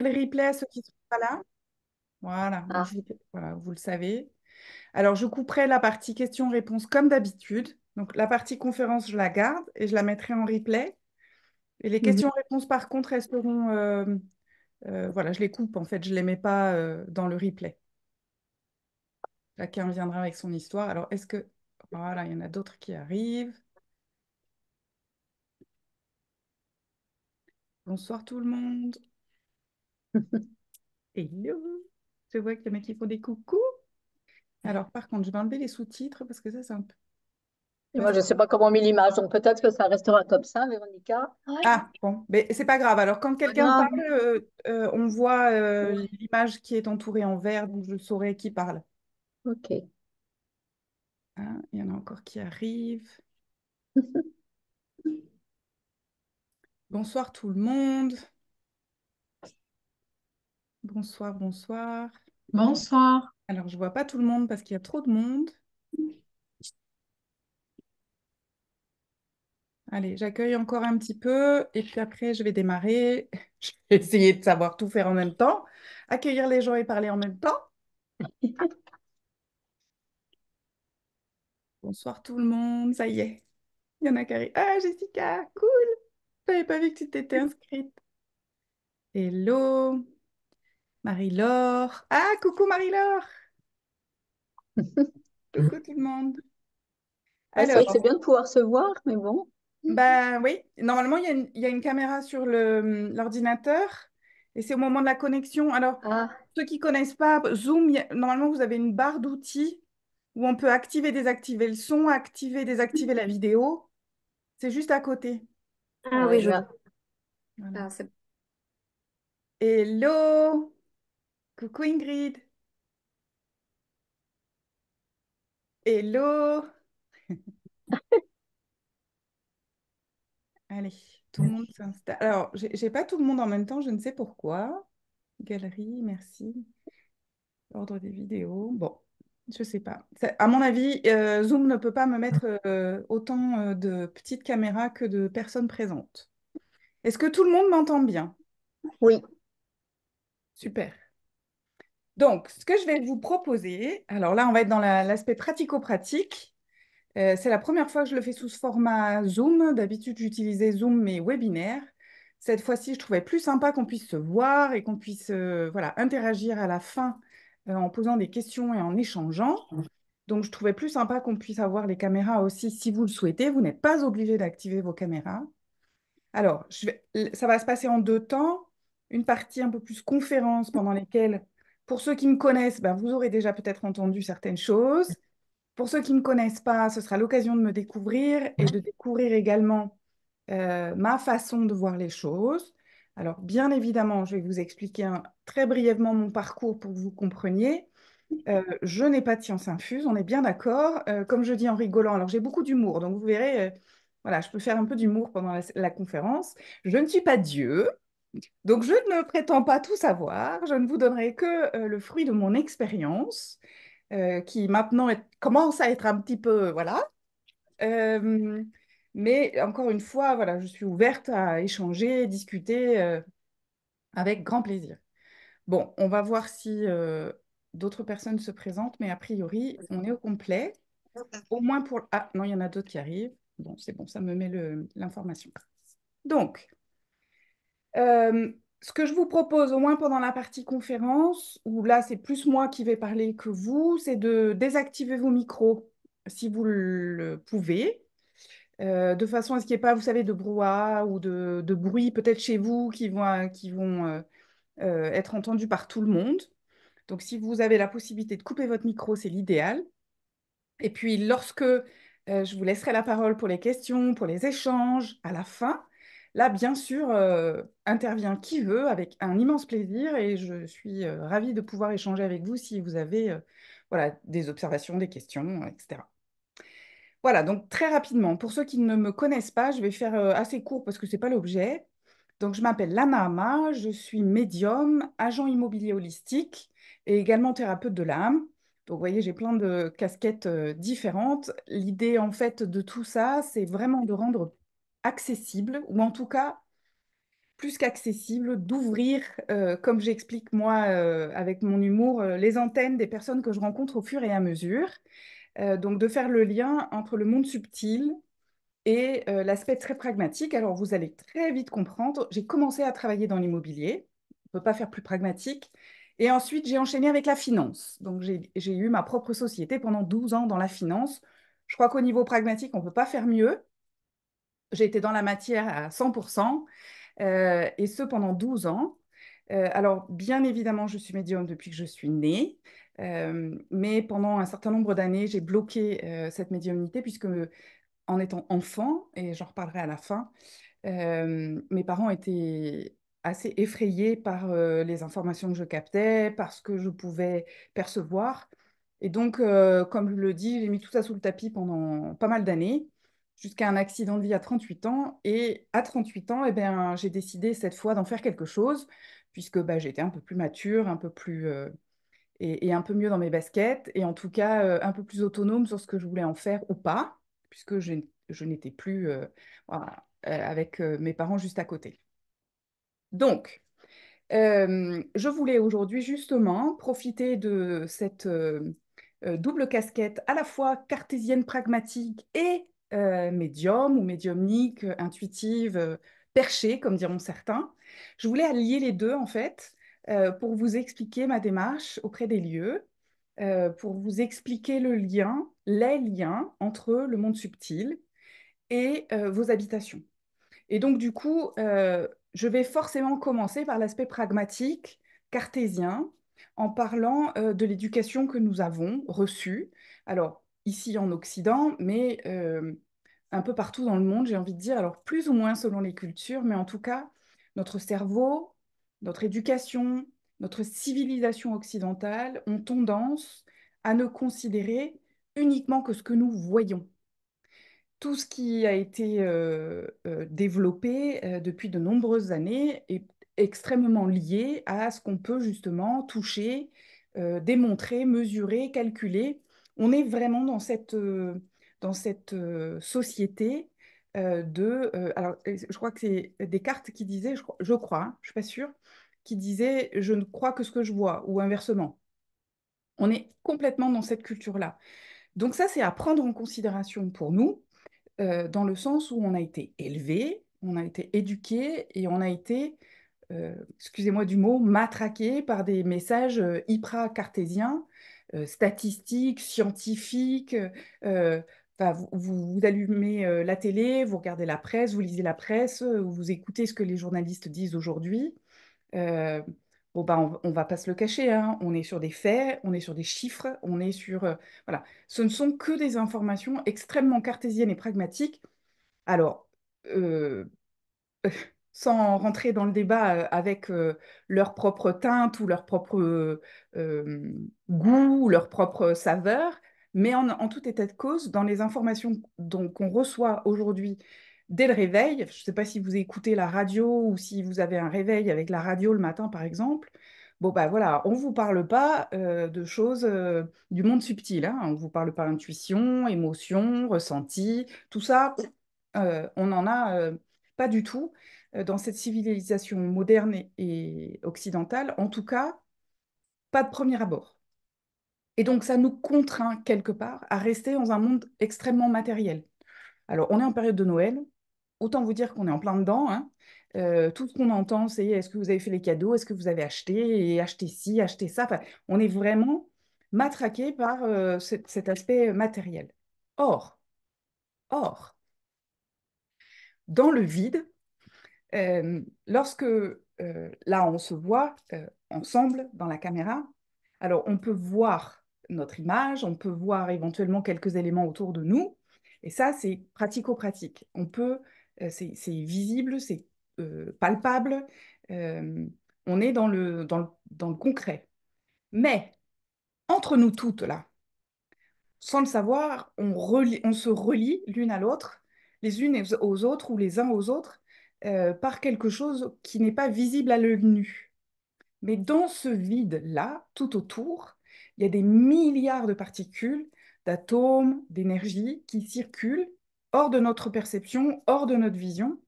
Le replay, ceux qui ne sont pas là. Voilà, ah. voilà, vous le savez. Alors, je couperai la partie questions-réponses comme d'habitude. Donc, la partie conférence, je la garde et je la mettrai en replay. Et les mhm. questions-réponses, par contre, elles seront. Euh, euh, voilà, je les coupe, en fait, je ne les mets pas euh, dans le replay. Chacun viendra avec son histoire. Alors, est-ce que. Voilà, il y en a d'autres qui arrivent. Bonsoir tout le monde. Hello Je vois que les mec il font des coucou. Alors, par contre, je vais enlever les sous-titres parce que ça, c'est un peu... moi, je ne sais pas comment on met l'image, donc peut-être que ça restera comme ça, Véronica. Ah, bon, mais c'est pas grave. Alors, quand quelqu'un parle, euh, euh, on voit euh, l'image qui est entourée en vert, donc je saurai qui parle. Ok. Ah, il y en a encore qui arrivent. Bonsoir tout le monde. Bonsoir, bonsoir. Bonsoir. Alors, je vois pas tout le monde parce qu'il y a trop de monde. Allez, j'accueille encore un petit peu et puis après, je vais démarrer. Je vais essayer de savoir tout faire en même temps, accueillir les gens et parler en même temps. Bonsoir tout le monde, ça y est. Il y en a qui arrivent. Ah, Jessica, cool. Je n'avais pas vu que tu t'étais inscrite. Hello. Marie-Laure. Ah, coucou Marie-Laure. coucou tout le monde. Ah, c'est bien de pouvoir se voir, mais bon. Ben oui, normalement, il y, a une, caméra sur l'ordinateur et c'est au moment de la connexion. Alors, ah. ceux qui ne connaissent pas Zoom, normalement, vous avez une barre d'outils où on peut activer, désactiver le son, activer, désactiver la vidéo. C'est juste à côté. Ah oui, je vois. Ah, Hello Coucou Ingrid. Hello. Allez, tout le monde s'installe. Alors, j'ai pas tout le monde en même temps, je ne sais pourquoi. Galerie, merci. Ordre des vidéos. Bon, je ne sais pas. À mon avis, euh, Zoom ne peut pas me mettre euh, autant euh, de petites caméras que de personnes présentes. Est-ce que tout le monde m'entend bien Oui. Super. Donc, ce que je vais vous proposer, alors là, on va être dans l'aspect pratico-pratique. Euh, c'est la première fois que je le fais sous ce format Zoom. D'habitude, j'utilisais Zoom, mais webinaire. Cette fois-ci, je trouvais plus sympa qu'on puisse se voir et qu'on puisse euh, voilà, interagir à la fin euh, en posant des questions et en échangeant. Donc, je trouvais plus sympa qu'on puisse avoir les caméras aussi si vous le souhaitez. Vous n'êtes pas obligé d'activer vos caméras. Alors, je vais... ça va se passer en deux temps. Une partie un peu plus conférence pendant lesquelles pour ceux qui me connaissent, ben, vous aurez déjà peut-être entendu certaines choses. Pour ceux qui ne me connaissent pas, ce sera l'occasion de me découvrir et de découvrir également euh, ma façon de voir les choses. Alors, bien évidemment, je vais vous expliquer très brièvement mon parcours pour que vous compreniez. Euh, je n'ai pas de science infuse, on est bien d'accord. Euh, comme je dis en rigolant, alors j'ai beaucoup d'humour, donc vous verrez, voilà, je peux faire un peu d'humour pendant la conférence. Je ne suis pas Dieu, donc je ne prétends pas tout savoir, je ne vous donnerai que euh, le fruit de mon expérience, euh, qui maintenant commence à être un petit peu... Euh, voilà. mais encore une fois, voilà, je suis ouverte à échanger, discuter avec grand plaisir. Bon, on va voir si d'autres personnes se présentent, mais a priori, on est au complet. Au moins pour... Ah non, il y en a d'autres qui arrivent. Bon, c'est bon, ça me met l'information. Donc, euh, ce que je vous propose, au moins pendant la partie conférence, où là c'est plus moi qui vais parler que vous, c'est de désactiver vos micros si vous le pouvez, euh, de façon à ce qu'il n'y ait pas, vous savez, de brouhaha ou de, bruit peut-être chez vous qui vont, euh, qui vont être entendus par tout le monde. Donc si vous avez la possibilité de couper votre micro, c'est l'idéal. Et puis lorsque je vous laisserai la parole pour les questions, pour les échanges, à la fin, Là, bien sûr, euh, intervient qui veut avec un immense plaisir et je suis euh, ravie de pouvoir échanger avec vous si vous avez euh, voilà, des observations, des questions, etc. Voilà, donc très rapidement, pour ceux qui ne me connaissent pas, je vais faire assez court parce que ce n'est pas l'objet. Donc, je m'appelle lama je suis médium, agent immobilier holistique et également thérapeute de l'âme. Donc, vous voyez, j'ai plein de casquettes différentes. L'idée, en fait, de tout ça, c'est vraiment de rendre accessible, ou en tout cas plus qu'accessible, d'ouvrir, euh, comme j'explique moi euh, avec mon humour, euh, les antennes des personnes que je rencontre au fur et à mesure. donc de faire le lien entre le monde subtil et l'aspect très pragmatique. Alors vous allez très vite comprendre, j'ai commencé à travailler dans l'immobilier, on ne peut pas faire plus pragmatique. Et ensuite, j'ai enchaîné avec la finance. Donc j'ai eu ma propre société pendant 12 ans dans la finance. Je crois qu'au niveau pragmatique, on ne peut pas faire mieux j'ai été dans la matière à 100%, euh, et ce pendant 12 ans. Euh, alors, bien évidemment, je suis médium depuis que je suis née, euh, mais pendant un certain nombre d'années, j'ai bloqué cette médiumnité, puisque en étant enfant, et j'en reparlerai à la fin, mes parents étaient assez effrayés par les informations que je captais, par ce que je pouvais percevoir. Et donc, comme je le dis, j'ai mis tout ça sous le tapis pendant pas mal d'années jusqu'à un accident de vie à 38 ans. Et à 38 ans, eh ben j'ai décidé cette fois d'en faire quelque chose, puisque bah, j'étais un peu plus mature, un peu plus... Euh, et, un peu mieux dans mes baskets, et en tout cas euh, un peu plus autonome sur ce que je voulais en faire ou pas, puisque je, n'étais plus euh, voilà, avec mes parents juste à côté. Donc, je voulais aujourd'hui justement profiter de cette double casquette à la fois cartésienne pragmatique et euh, médium ou médiumnique, euh, intuitive, perché perchée, comme diront certains. Je voulais allier les deux, en fait, euh, pour vous expliquer ma démarche auprès des lieux, pour vous expliquer le lien, les liens entre le monde subtil et vos habitations. Et donc, du coup, je vais forcément commencer par l'aspect pragmatique, cartésien, en parlant de l'éducation que nous avons reçue. Alors, ici en Occident, mais euh, un peu partout dans le monde, j'ai envie de dire, alors plus ou moins selon les cultures, mais en tout cas, notre cerveau, notre éducation, notre civilisation occidentale ont tendance à ne considérer uniquement que ce que nous voyons. Tout ce qui a été euh, euh, développé depuis de nombreuses années est extrêmement lié à ce qu'on peut justement toucher, démontrer, mesurer, calculer on est vraiment dans cette, euh, dans cette euh, société euh, de... alors, je crois que c'est Descartes qui disait, je, crois, je ne hein, suis pas sûre, qui disait « je ne crois que ce que je vois » ou inversement. On est complètement dans cette culture-là. Donc ça, c'est à prendre en considération pour nous, dans le sens où on a été élevé, on a été éduqué et on a été, excusez-moi du mot, matraqué par des messages euh, cartésiens euh, statistiques, scientifiques. Euh, vous, vous, allumez euh, la télé, vous regardez la presse, vous lisez la presse, vous écoutez ce que les journalistes disent aujourd'hui. bon, ben, on, ne va pas se le cacher, hein, on est sur des faits, on est sur des chiffres, on est sur. voilà. Ce ne sont que des informations extrêmement cartésiennes et pragmatiques. Alors, euh, sans rentrer dans le débat euh, avec euh, leur propre teinte ou leur propre euh, goût ou leur propre saveur, mais en, tout état de cause, dans les informations qu'on reçoit aujourd'hui dès le réveil, je ne sais pas si vous écoutez la radio ou si vous avez un réveil avec la radio le matin par exemple, bon bah voilà, on ne vous parle pas de choses du monde subtil, hein. on ne vous parle pas intuition, émotion, ressenti, tout ça, on n'en a pas du tout. Euh, dans cette civilisation moderne et occidentale, en tout cas, pas de premier abord. Et donc ça nous contraint quelque part à rester dans un monde extrêmement matériel. Alors on est en période de Noël, autant vous dire qu'on est en plein dedans. Hein. Euh, tout ce qu'on entend, c'est est-ce que vous avez fait les cadeaux, est-ce que vous avez acheté, et acheté ci, acheté ça. Enfin, on est vraiment matraqué par euh, cet aspect matériel. Or, or, dans le vide, euh, lorsque euh, là, on se voit euh, ensemble dans la caméra, alors on peut voir notre image, on peut voir éventuellement quelques éléments autour de nous, et ça, c'est pratico-pratique. On peut, c'est visible, c'est palpable, on est dans le, dans le, concret. Mais entre nous toutes, là, sans le savoir, on, on se relie l'une à l'autre, les unes aux autres ou les uns aux autres, euh, par quelque chose qui n'est pas visible à l'œil nu. Mais dans ce vide-là, tout autour, il y a des milliards de particules, d'atomes, d'énergie qui circulent hors de notre perception, hors de notre vision.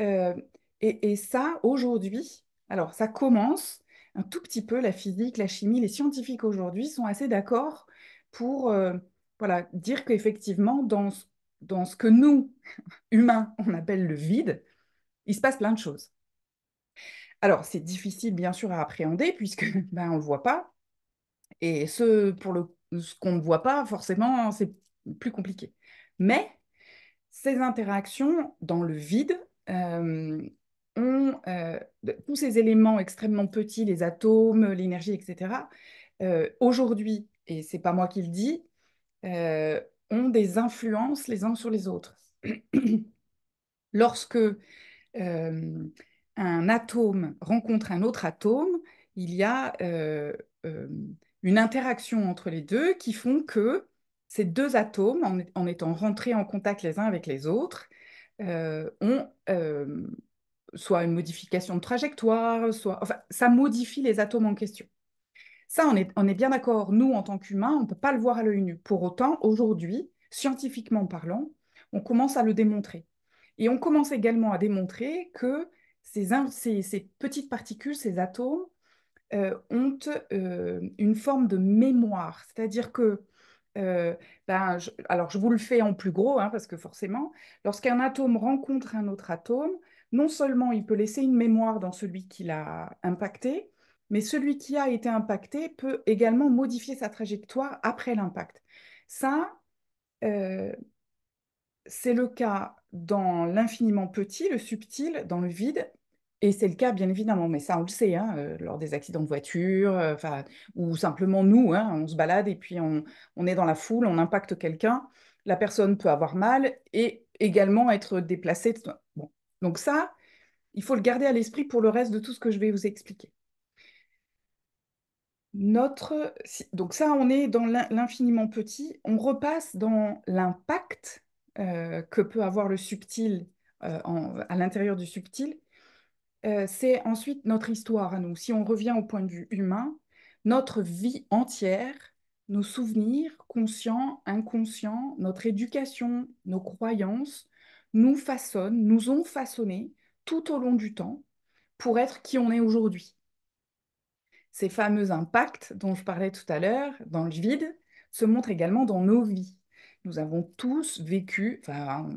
Euh, et, ça, aujourd'hui, alors ça commence un tout petit peu, la physique, la chimie, les scientifiques aujourd'hui sont assez d'accord pour euh, voilà, dire qu'effectivement, dans, dans ce que nous, humains, on appelle le vide, il se passe plein de choses. Alors, c'est difficile, bien sûr, à appréhender, puisque ben, on ne le voit pas. Et ce, pour le, ce qu'on ne voit pas, forcément, c'est plus compliqué. Mais ces interactions dans le vide euh, ont euh, tous ces éléments extrêmement petits, les atomes, l'énergie, etc. Euh, aujourd'hui, et c'est pas moi qui le dis, ont des influences les uns sur les autres. Lorsque un atome rencontre un autre atome, il y a une interaction entre les deux qui font que ces deux atomes, en, étant rentrés en contact les uns avec les autres, ont soit une modification de trajectoire, soit... ça modifie les atomes en question. Ça, on est, on est bien d'accord. Nous, en tant qu'humains, on ne peut pas le voir à l'œil nu. Pour autant, aujourd'hui, scientifiquement parlant, on commence à le démontrer. Et on commence également à démontrer que ces, petites particules, ces atomes, euh, ont euh, une forme de mémoire. C'est-à-dire que, euh, ben, alors je vous le fais en plus gros, hein, parce que forcément, lorsqu'un atome rencontre un autre atome, non seulement il peut laisser une mémoire dans celui qui l'a impacté, mais celui qui a été impacté peut également modifier sa trajectoire après l'impact. Ça, c'est le cas dans l'infiniment petit, le subtil, dans le vide. Et c'est le cas, bien évidemment, mais ça, on le sait, hein, euh, lors des accidents de voiture, euh, ou simplement nous, hein, on se balade et puis on, est dans la foule, on impacte quelqu'un, la personne peut avoir mal et également être déplacée. Bon. Donc ça, il faut le garder à l'esprit pour le reste de tout ce que je vais vous expliquer. Notre... Donc ça, on est dans l'infiniment petit, on repasse dans l'impact, euh, que peut avoir le subtil euh, à l'intérieur du subtil, euh, c'est ensuite notre histoire à nous. Si on revient au point de vue humain, notre vie entière, nos souvenirs conscients, inconscients, notre éducation, nos croyances, nous façonnent, nous ont façonné tout au long du temps pour être qui on est aujourd'hui. Ces fameux impacts dont je parlais tout à l'heure dans le vide se montrent également dans nos vies. Nous avons tous vécu, enfin,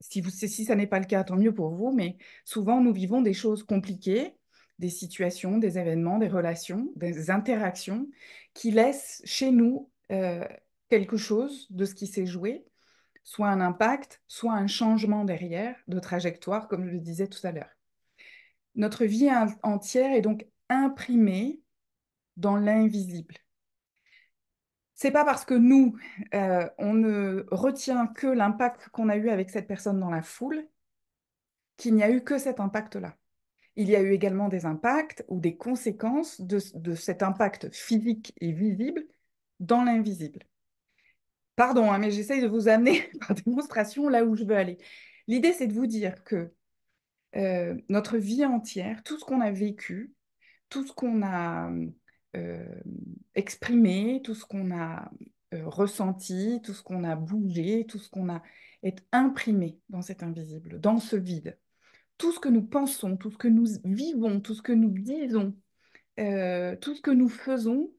si, vous, si ça n'est pas le cas, tant mieux pour vous, mais souvent nous vivons des choses compliquées, des situations, des événements, des relations, des interactions qui laissent chez nous euh, quelque chose de ce qui s'est joué, soit un impact, soit un changement derrière de trajectoire, comme je le disais tout à l'heure. Notre vie entière est donc imprimée dans l'invisible c'est pas parce que nous, euh, on ne retient que l'impact qu'on a eu avec cette personne dans la foule qu'il n'y a eu que cet impact-là. Il y a eu également des impacts ou des conséquences de, de cet impact physique et visible dans l'invisible. Pardon, hein, mais j'essaye de vous amener par démonstration là où je veux aller. L'idée, c'est de vous dire que euh, notre vie entière, tout ce qu'on a vécu, tout ce qu'on a euh, exprimer tout ce qu'on a euh, ressenti, tout ce qu'on a bougé, tout ce qu'on a est imprimé dans cet invisible, dans ce vide. Tout ce que nous pensons, tout ce que nous vivons, tout ce que nous disons, euh, tout ce que nous faisons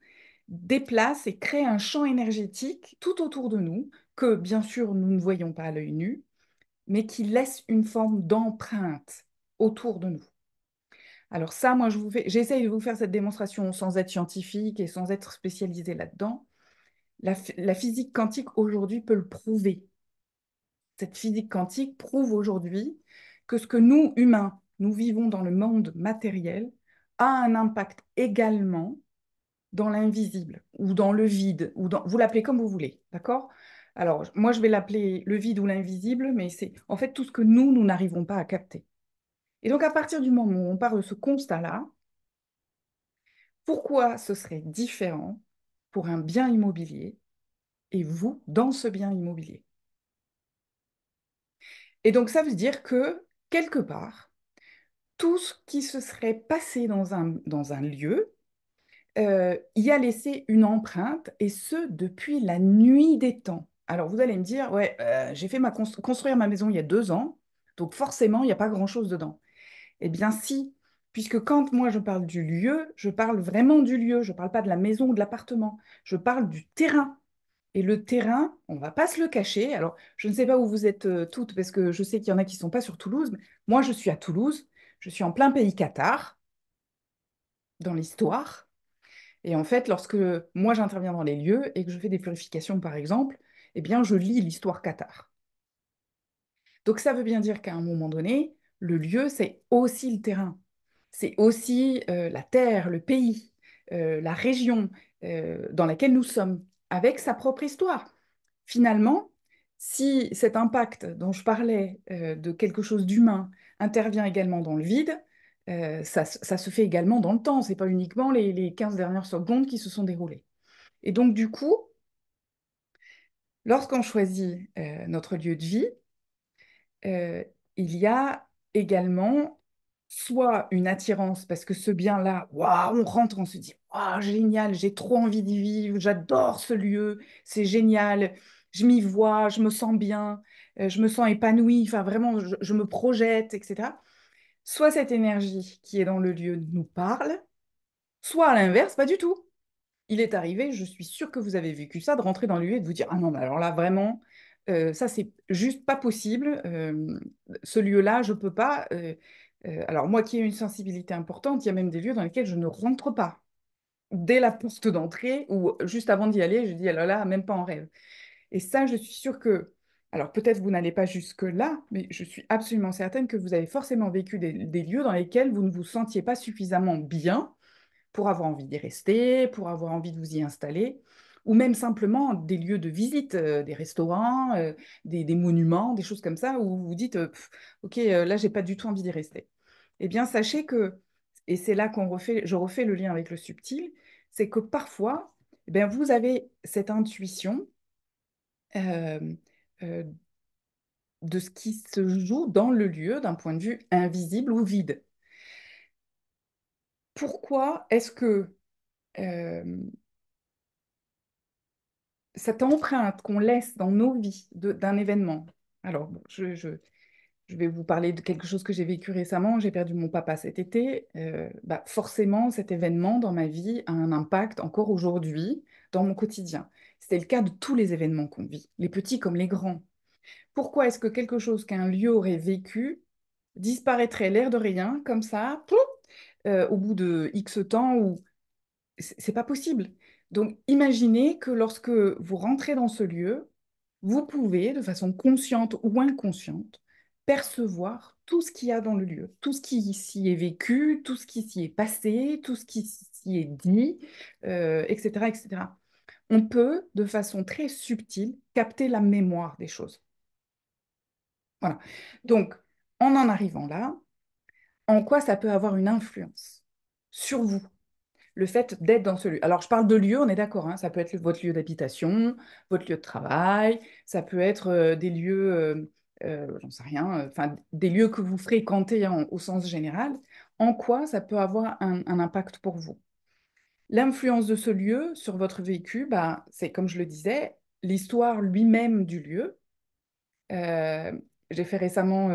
déplace et crée un champ énergétique tout autour de nous que bien sûr nous ne voyons pas à l'œil nu, mais qui laisse une forme d'empreinte autour de nous. Alors ça, moi, je vous fais, j'essaye de vous faire cette démonstration sans être scientifique et sans être spécialisé là-dedans. La, la physique quantique aujourd'hui peut le prouver. Cette physique quantique prouve aujourd'hui que ce que nous, humains, nous vivons dans le monde matériel a un impact également dans l'invisible ou dans le vide, ou dans, vous l'appelez comme vous voulez, d'accord Alors, moi, je vais l'appeler le vide ou l'invisible, mais c'est en fait tout ce que nous, nous n'arrivons pas à capter. Et donc, à partir du moment où on part de ce constat-là, pourquoi ce serait différent pour un bien immobilier et vous dans ce bien immobilier Et donc, ça veut dire que, quelque part, tout ce qui se serait passé dans un, dans un lieu euh, y a laissé une empreinte, et ce, depuis la nuit des temps. Alors, vous allez me dire, ouais, euh, j'ai fait ma construire ma maison il y a deux ans, donc forcément, il n'y a pas grand-chose dedans. Eh bien, si, puisque quand moi je parle du lieu, je parle vraiment du lieu, je ne parle pas de la maison ou de l'appartement, je parle du terrain. Et le terrain, on ne va pas se le cacher. Alors, je ne sais pas où vous êtes euh, toutes, parce que je sais qu'il y en a qui ne sont pas sur Toulouse. Mais moi, je suis à Toulouse, je suis en plein pays Qatar, dans l'histoire. Et en fait, lorsque moi j'interviens dans les lieux et que je fais des purifications, par exemple, eh bien, je lis l'histoire Qatar. Donc ça veut bien dire qu'à un moment donné, le lieu, c'est aussi le terrain, c'est aussi euh, la terre, le pays, euh, la région euh, dans laquelle nous sommes, avec sa propre histoire. Finalement, si cet impact dont je parlais de quelque chose d'humain intervient également dans le vide, ça, se fait également dans le temps. Ce n'est pas uniquement les, 15 dernières secondes qui se sont déroulées. Et donc, du coup, lorsqu'on choisit notre lieu de vie, il y a également soit une attirance parce que ce bien-là, waouh, on rentre, on se dit, Ah, génial, j'ai trop envie d'y vivre, j'adore ce lieu, c'est génial, je m'y vois, je me sens bien, euh, je me sens épanouie, enfin vraiment, je, me projette, etc. Soit cette énergie qui est dans le lieu nous parle, soit à l'inverse, pas du tout. Il est arrivé, je suis sûre que vous avez vécu ça, de rentrer dans le lieu et de vous dire, ah non, mais alors là, vraiment, ça, c'est juste pas possible. ce lieu-là, je peux pas. alors, moi qui ai une sensibilité importante, il y a même des lieux dans lesquels je ne rentre pas. Dès la porte d'entrée ou juste avant d'y aller, je dis alors «Ah là, même pas en rêve. Et ça, je suis sûre que. Alors, peut-être vous n'allez pas jusque-là, mais je suis absolument certaine que vous avez forcément vécu des lieux dans lesquels vous ne vous sentiez pas suffisamment bien pour avoir envie d'y rester, pour avoir envie de vous y installer ou même simplement des lieux de visite, euh, des restaurants, euh, des, monuments, des choses comme ça, où vous dites, euh, OK, là, j'ai pas du tout envie d'y rester. Eh bien, sachez que, et c'est là qu'on refait, je refais le lien avec le subtil, c'est que parfois, eh vous avez cette intuition de ce qui se joue dans le lieu d'un point de vue invisible ou vide. Pourquoi est-ce que cette empreinte qu'on laisse dans nos vies d'un événement. Alors, je, vais vous parler de quelque chose que j'ai vécu récemment. J'ai perdu mon papa cet été. Euh, bah, forcément, cet événement dans ma vie a un impact encore aujourd'hui dans mon quotidien. C'était le cas de tous les événements qu'on vit, les petits comme les grands. Pourquoi est-ce que quelque chose qu'un lieu aurait vécu disparaîtrait l'air de rien comme ça, euh, au bout de X temps ou c'est pas possible. Donc imaginez que lorsque vous rentrez dans ce lieu, vous pouvez, de façon consciente ou inconsciente, percevoir tout ce qu'il y a dans le lieu, tout ce qui s'y est vécu, tout ce qui s'y est passé, tout ce qui s'y est dit, etc., euh, etc. On peut, de façon très subtile, capter la mémoire des choses. Voilà. Donc, en en arrivant là, en quoi ça peut avoir une influence sur vous le fait d'être dans ce lieu. Alors, je parle de lieu, on est d'accord, hein, ça peut être votre lieu d'habitation, votre lieu de travail, ça peut être euh, des lieux, euh, euh, j'en sais rien, enfin, des lieux que vous fréquentez hein, au sens général. En quoi ça peut avoir un, impact pour vous L'influence de ce lieu sur votre vécu, bah, c'est comme je le disais, l'histoire lui-même du lieu. J'ai fait récemment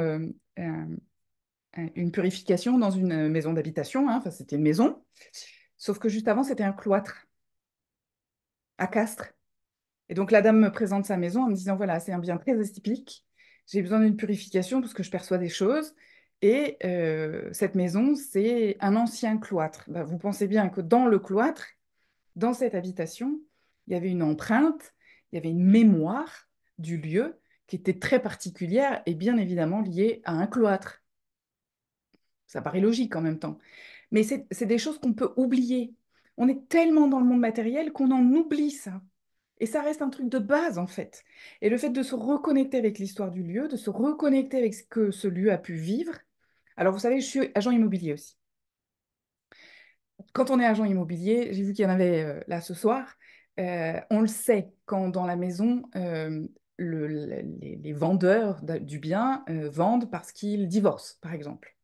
une purification dans une maison d'habitation, hein, enfin c'était une maison, Sauf que juste avant, c'était un cloître à Castres. Et donc la dame me présente sa maison en me disant voilà, c'est un bien très atypique. J'ai besoin d'une purification parce que je perçois des choses. Et euh, cette maison, c'est un ancien cloître. Bah, vous pensez bien que dans le cloître, dans cette habitation, il y avait une empreinte, il y avait une mémoire du lieu qui était très particulière et bien évidemment liée à un cloître. Ça paraît logique en même temps. Mais c'est des choses qu'on peut oublier. On est tellement dans le monde matériel qu'on en oublie ça. Et ça reste un truc de base, en fait. Et le fait de se reconnecter avec l'histoire du lieu, de se reconnecter avec ce que ce lieu a pu vivre. Alors, vous savez, je suis agent immobilier aussi. Quand on est agent immobilier, j'ai vu qu'il y en avait euh, là ce soir, euh, on le sait quand dans la maison, euh, les, les, vendeurs du bien vendent parce qu'ils divorcent, par exemple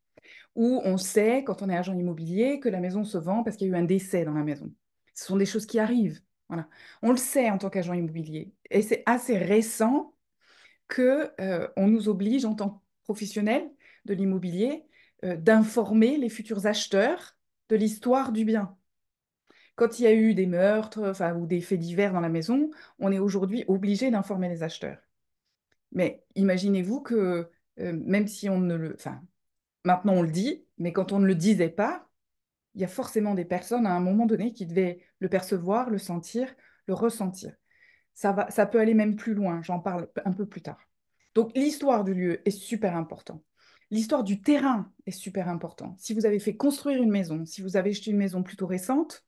où on sait, quand on est agent immobilier, que la maison se vend parce qu'il y a eu un décès dans la maison. Ce sont des choses qui arrivent. Voilà. On le sait en tant qu'agent immobilier. Et c'est assez récent qu'on euh, nous oblige, en tant que professionnels de l'immobilier, euh, d'informer les futurs acheteurs de l'histoire du bien. Quand il y a eu des meurtres ou des faits divers dans la maison, on est aujourd'hui obligé d'informer les acheteurs. Mais imaginez-vous que euh, même si on ne le... Maintenant, on le dit, mais quand on ne le disait pas, il y a forcément des personnes à un moment donné qui devaient le percevoir, le sentir, le ressentir. Ça, va, ça peut aller même plus loin, j'en parle un peu plus tard. Donc l'histoire du lieu est super importante. L'histoire du terrain est super importante. Si vous avez fait construire une maison, si vous avez acheté une maison plutôt récente,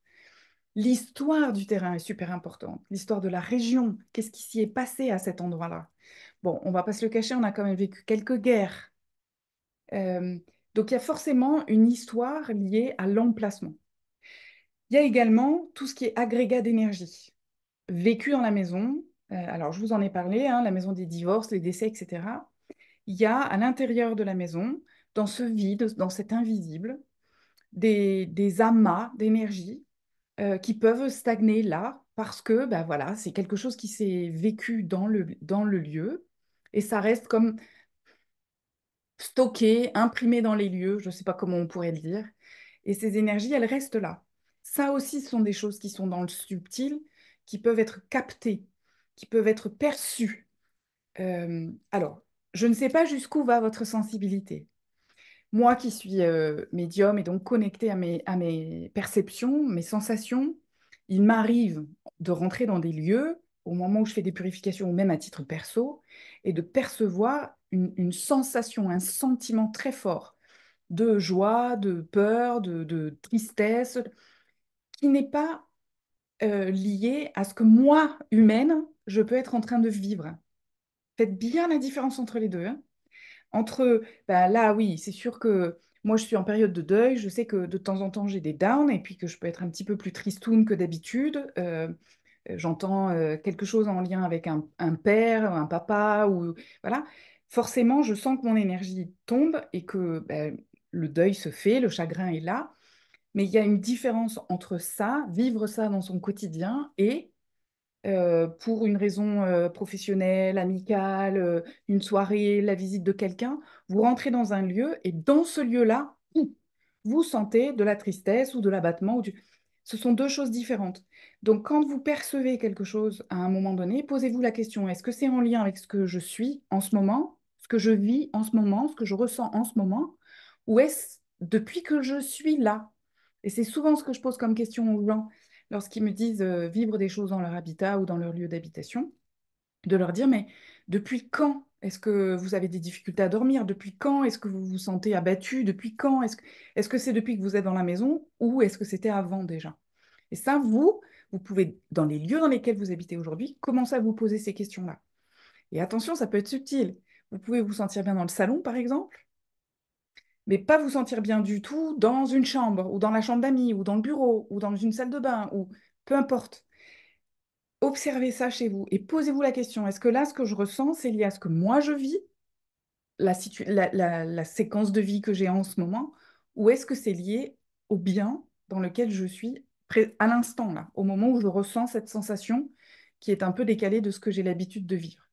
l'histoire du terrain est super importante. L'histoire de la région, qu'est-ce qui s'y est passé à cet endroit-là Bon, on va pas se le cacher, on a quand même vécu quelques guerres donc il y a forcément une histoire liée à l'emplacement. Il y a également tout ce qui est agrégat d'énergie, vécu dans la maison. Euh, alors je vous en ai parlé, hein, la maison des divorces, des décès, etc. Il y a à l'intérieur de la maison, dans ce vide, dans cet invisible, des, amas d'énergie euh, qui peuvent stagner là parce que bah, voilà, c'est quelque chose qui s'est vécu dans le, dans le lieu et ça reste comme stockées, imprimées dans les lieux, je ne sais pas comment on pourrait le dire. Et ces énergies, elles restent là. Ça aussi, ce sont des choses qui sont dans le subtil, qui peuvent être captées, qui peuvent être perçues. Euh, alors, je ne sais pas jusqu'où va votre sensibilité. Moi qui suis euh, médium et donc connectée à mes, à mes perceptions, mes sensations, il m'arrive de rentrer dans des lieux au moment où je fais des purifications, ou même à titre perso, et de percevoir une, sensation, un sentiment très fort de joie, de peur, de, tristesse, qui n'est pas euh, lié à ce que moi, humaine, je peux être en train de vivre. Faites bien la différence entre les deux. Hein. Entre, ben là, oui, c'est sûr que moi, je suis en période de deuil, je sais que de temps en temps, j'ai des downs et puis que je peux être un petit peu plus tristoune que d'habitude. Euh, j'entends euh, quelque chose en lien avec un, un, père, un papa, ou voilà forcément, je sens que mon énergie tombe et que ben, le deuil se fait, le chagrin est là. Mais il y a une différence entre ça, vivre ça dans son quotidien, et euh, pour une raison euh, professionnelle, amicale, euh, une soirée, la visite de quelqu'un, vous rentrez dans un lieu et dans ce lieu-là, vous sentez de la tristesse ou de l'abattement. Ce sont deux choses différentes. Donc quand vous percevez quelque chose à un moment donné, posez-vous la question, est-ce que c'est en lien avec ce que je suis en ce moment ce que je vis en ce moment, ce que je ressens en ce moment, ou est-ce depuis que je suis là Et c'est souvent ce que je pose comme question aux gens lorsqu'ils me disent euh, vivre des choses dans leur habitat ou dans leur lieu d'habitation, de leur dire, mais depuis quand est-ce que vous avez des difficultés à dormir Depuis quand Est-ce que vous vous sentez abattu Depuis quand Est-ce que c'est -ce que depuis que vous êtes dans la maison ou est-ce que c'était avant déjà Et ça, vous, vous pouvez, dans les lieux dans lesquels vous habitez aujourd'hui, commencer à vous poser ces questions-là. Et attention, ça peut être subtil. Vous pouvez vous sentir bien dans le salon, par exemple, mais pas vous sentir bien du tout dans une chambre, ou dans la chambre d'amis, ou dans le bureau, ou dans une salle de bain, ou peu importe. Observez ça chez vous et posez-vous la question, est-ce que là, ce que je ressens, c'est lié à ce que moi je vis, la, séquence de vie que j'ai en ce moment, ou est-ce que c'est lié au bien dans lequel je suis à l'instant, là, au moment où je ressens cette sensation qui est un peu décalée de ce que j'ai l'habitude de vivre.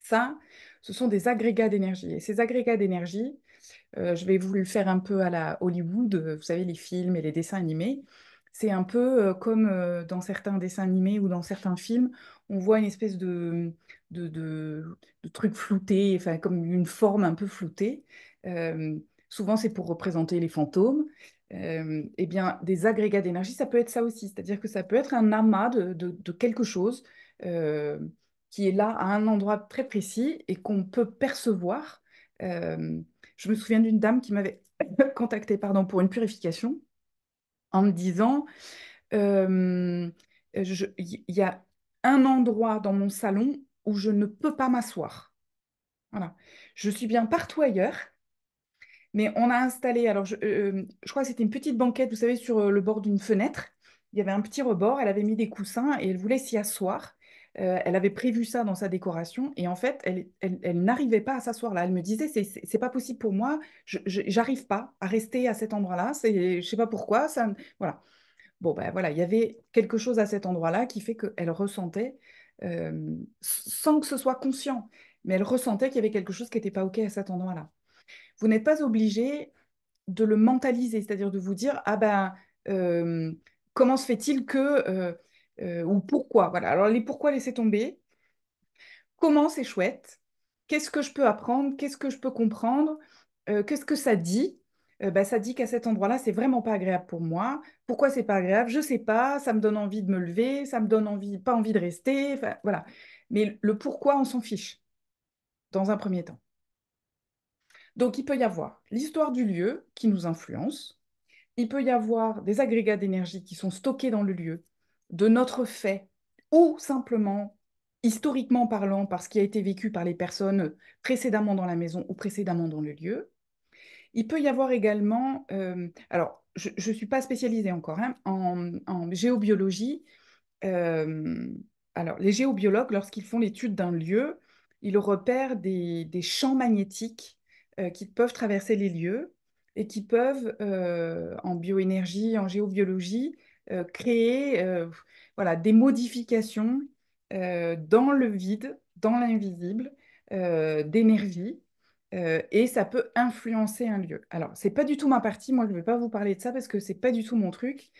Ça, ce sont des agrégats d'énergie. Et ces agrégats d'énergie, euh, je vais vous le faire un peu à la Hollywood, vous savez, les films et les dessins animés. C'est un peu euh, comme euh, dans certains dessins animés ou dans certains films, on voit une espèce de, truc flouté, enfin, comme une forme un peu floutée. souvent, c'est pour représenter les fantômes. eh bien, des agrégats d'énergie, ça peut être ça aussi. C'est-à-dire que ça peut être un amas de, quelque chose qui est là à un endroit très précis et qu'on peut percevoir. Euh, je me souviens d'une dame qui m'avait contactée pardon, pour une purification en me disant, il euh, y a un endroit dans mon salon où je ne peux pas m'asseoir. Voilà. Je suis bien partout ailleurs, mais on a installé, alors je, euh, je crois que c'était une petite banquette, vous savez, sur le bord d'une fenêtre. Il y avait un petit rebord, elle avait mis des coussins et elle voulait s'y asseoir. Euh, elle avait prévu ça dans sa décoration et en fait, elle, elle, n'arrivait pas à s'asseoir là. Elle me disait c'est, c'est, pas possible pour moi, j'arrive pas à rester à cet endroit-là. C'est, je sais pas pourquoi. Ça, voilà. Bon ben voilà, il y avait quelque chose à cet endroit-là qui fait qu'elle ressentait, euh, sans que ce soit conscient, mais elle ressentait qu'il y avait quelque chose qui n'était pas ok à cet endroit-là. Vous n'êtes pas obligé de le mentaliser, c'est-à-dire de vous dire ah ben euh, comment se fait-il que euh, ou pourquoi. Voilà. Alors les pourquoi laisser tomber. Comment c'est chouette. Qu'est-ce que je peux apprendre Qu'est-ce que je peux comprendre euh, Qu'est-ce que ça dit euh, bah, ça dit qu'à cet endroit-là, c'est vraiment pas agréable pour moi. Pourquoi c'est pas agréable Je sais pas. Ça me donne envie de me lever, ça me donne envie, pas envie de rester. Voilà. Mais le pourquoi, on s'en fiche dans un premier temps. Donc, il peut y avoir l'histoire du lieu qui nous influence. Il peut y avoir des agrégats d'énergie qui sont stockés dans le lieu de notre fait, ou simplement, historiquement parlant, parce qu'il a été vécu par les personnes précédemment dans la maison ou précédemment dans le lieu. Il peut y avoir également, euh, alors je ne suis pas spécialisée encore hein, en, géobiologie. Euh, alors les géobiologues, lorsqu'ils font l'étude d'un lieu, ils repèrent des, des champs magnétiques euh, qui peuvent traverser les lieux et qui peuvent, en bioénergie, en géobiologie, euh, créer euh, voilà, des modifications euh, dans le vide, dans l'invisible, d'énergie, et ça peut influencer un lieu. Alors, c'est pas du tout ma partie, moi je ne vais pas vous parler de ça parce que ce n'est pas du tout mon truc,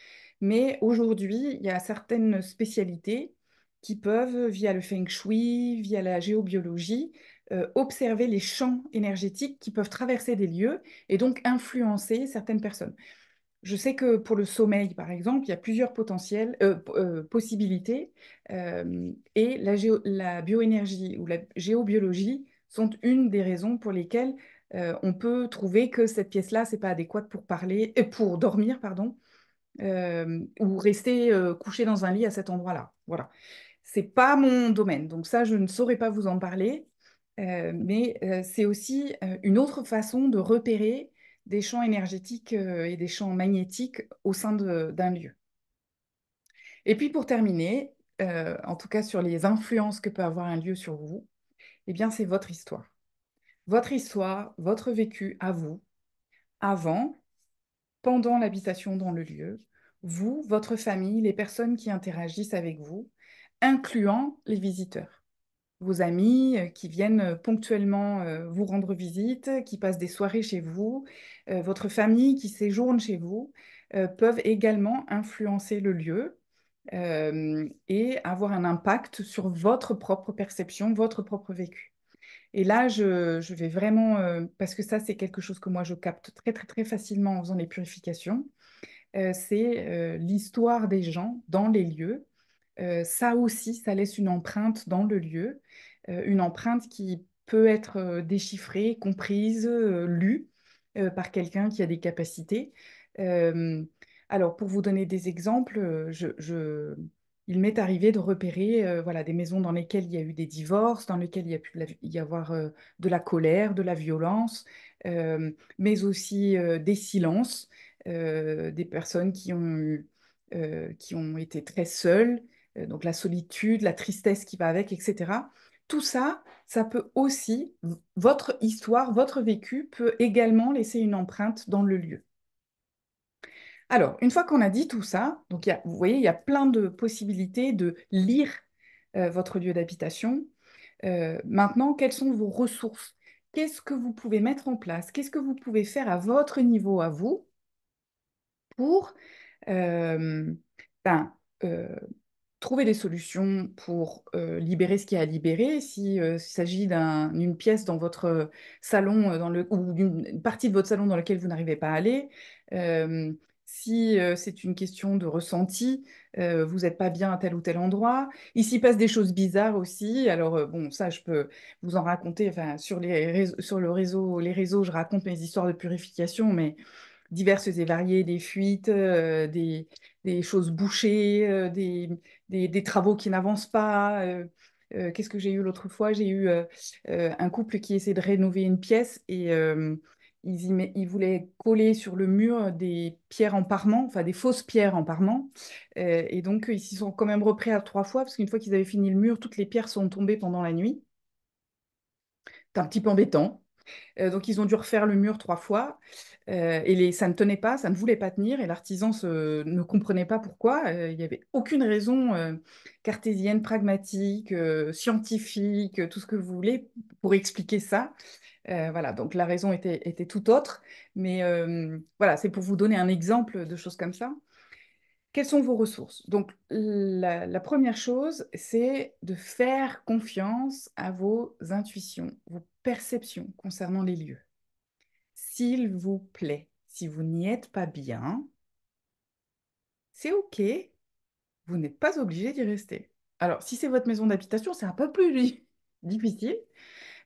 mais aujourd'hui, il y a certaines spécialités qui peuvent, via le feng shui, via la géobiologie, observer les champs énergétiques qui peuvent traverser des lieux et donc influencer certaines personnes je sais que pour le sommeil, par exemple, il y a plusieurs potentiels, euh, euh, possibilités euh, et la, bioénergie ou la géobiologie sont une des raisons pour lesquelles on peut trouver que cette pièce-là, n'est pas adéquate pour parler, pour dormir, pardon, ou rester couché dans un lit à cet endroit-là. Voilà. C'est pas mon domaine, donc ça, je ne saurais pas vous en parler, mais c'est aussi une autre façon de repérer des champs énergétiques euh, et des champs magnétiques au sein d'un lieu. Et puis pour terminer, euh, en tout cas sur les influences que peut avoir un lieu sur vous, eh bien c'est votre histoire. Votre histoire, votre vécu à vous, avant, pendant l'habitation dans le lieu, vous, votre famille, les personnes qui interagissent avec vous, incluant les visiteurs vos amis euh, qui viennent euh, ponctuellement euh, vous rendre visite, qui passent des soirées chez vous, votre famille qui séjourne chez vous, peuvent également influencer le lieu et avoir un impact sur votre propre perception, votre propre vécu. Et là, je, vais vraiment, parce que ça, c'est quelque chose que moi, je capte très, très, très facilement en faisant les purifications, c'est l'histoire des gens dans les lieux euh, ça aussi, ça laisse une empreinte dans le lieu, euh, une empreinte qui peut être euh, déchiffrée, comprise, lue par quelqu'un qui a des capacités. alors, pour vous donner des exemples, je, il m'est arrivé de repérer voilà, des maisons dans lesquelles il y a eu des divorces, dans lesquelles il y a pu y avoir de la colère, de la violence, mais aussi des silences, des personnes qui ont, qui ont été très seules, euh, donc la solitude, la tristesse qui va avec, etc. Tout ça, ça peut aussi, votre histoire, votre vécu peut également laisser une empreinte dans le lieu. Alors, une fois qu'on a dit tout ça, donc vous voyez, il y a plein de possibilités de lire euh, votre lieu d'habitation. Euh, maintenant, quelles sont vos ressources Qu'est-ce que vous pouvez mettre en place Qu'est-ce que vous pouvez faire à votre niveau, à vous, pour ben, trouver des solutions pour euh, libérer ce qui a à libérer. Euh, s'il s'agit d'une pièce dans votre euh, salon dans le, ou d'une partie de votre salon dans laquelle vous n'arrivez pas à aller, si c'est une question de ressenti, vous n'êtes pas bien à tel ou tel endroit. Il s'y passe des choses bizarres aussi. Alors, bon, ça, je peux vous en raconter. Enfin, sur, les sur le réseau, les réseaux, je raconte mes histoires de purification, mais diverses et variées, des fuites, euh, des, choses bouchées, euh, des, travaux qui n'avancent pas. Euh, qu'est-ce que j'ai eu l'autre fois J'ai eu un couple qui essaie de rénover une pièce et ils, voulaient coller sur le mur des pierres en parement, enfin des fausses pierres en parement. et donc, ils s'y sont quand même repris à trois fois, parce qu'une fois qu'ils avaient fini le mur, toutes les pierres sont tombées pendant la nuit. C'est un petit peu embêtant. Euh, donc ils ont dû refaire le mur trois fois euh, et ça ne tenait pas, ça ne voulait pas tenir et l'artisan ne comprenait pas pourquoi. Euh, il n'y avait aucune raison cartésienne, pragmatique, scientifique, tout ce que vous voulez pour expliquer ça. voilà, donc la raison était, était tout autre, mais voilà, c'est pour vous donner un exemple de choses comme ça. Quelles sont vos ressources Donc la, première chose, c'est de faire confiance à vos intuitions. Vous perception concernant les lieux. S'il vous plaît, si vous n'y êtes pas bien, c'est OK, vous n'êtes pas obligé d'y rester. Alors, si c'est votre maison d'habitation, c'est un peu plus difficile,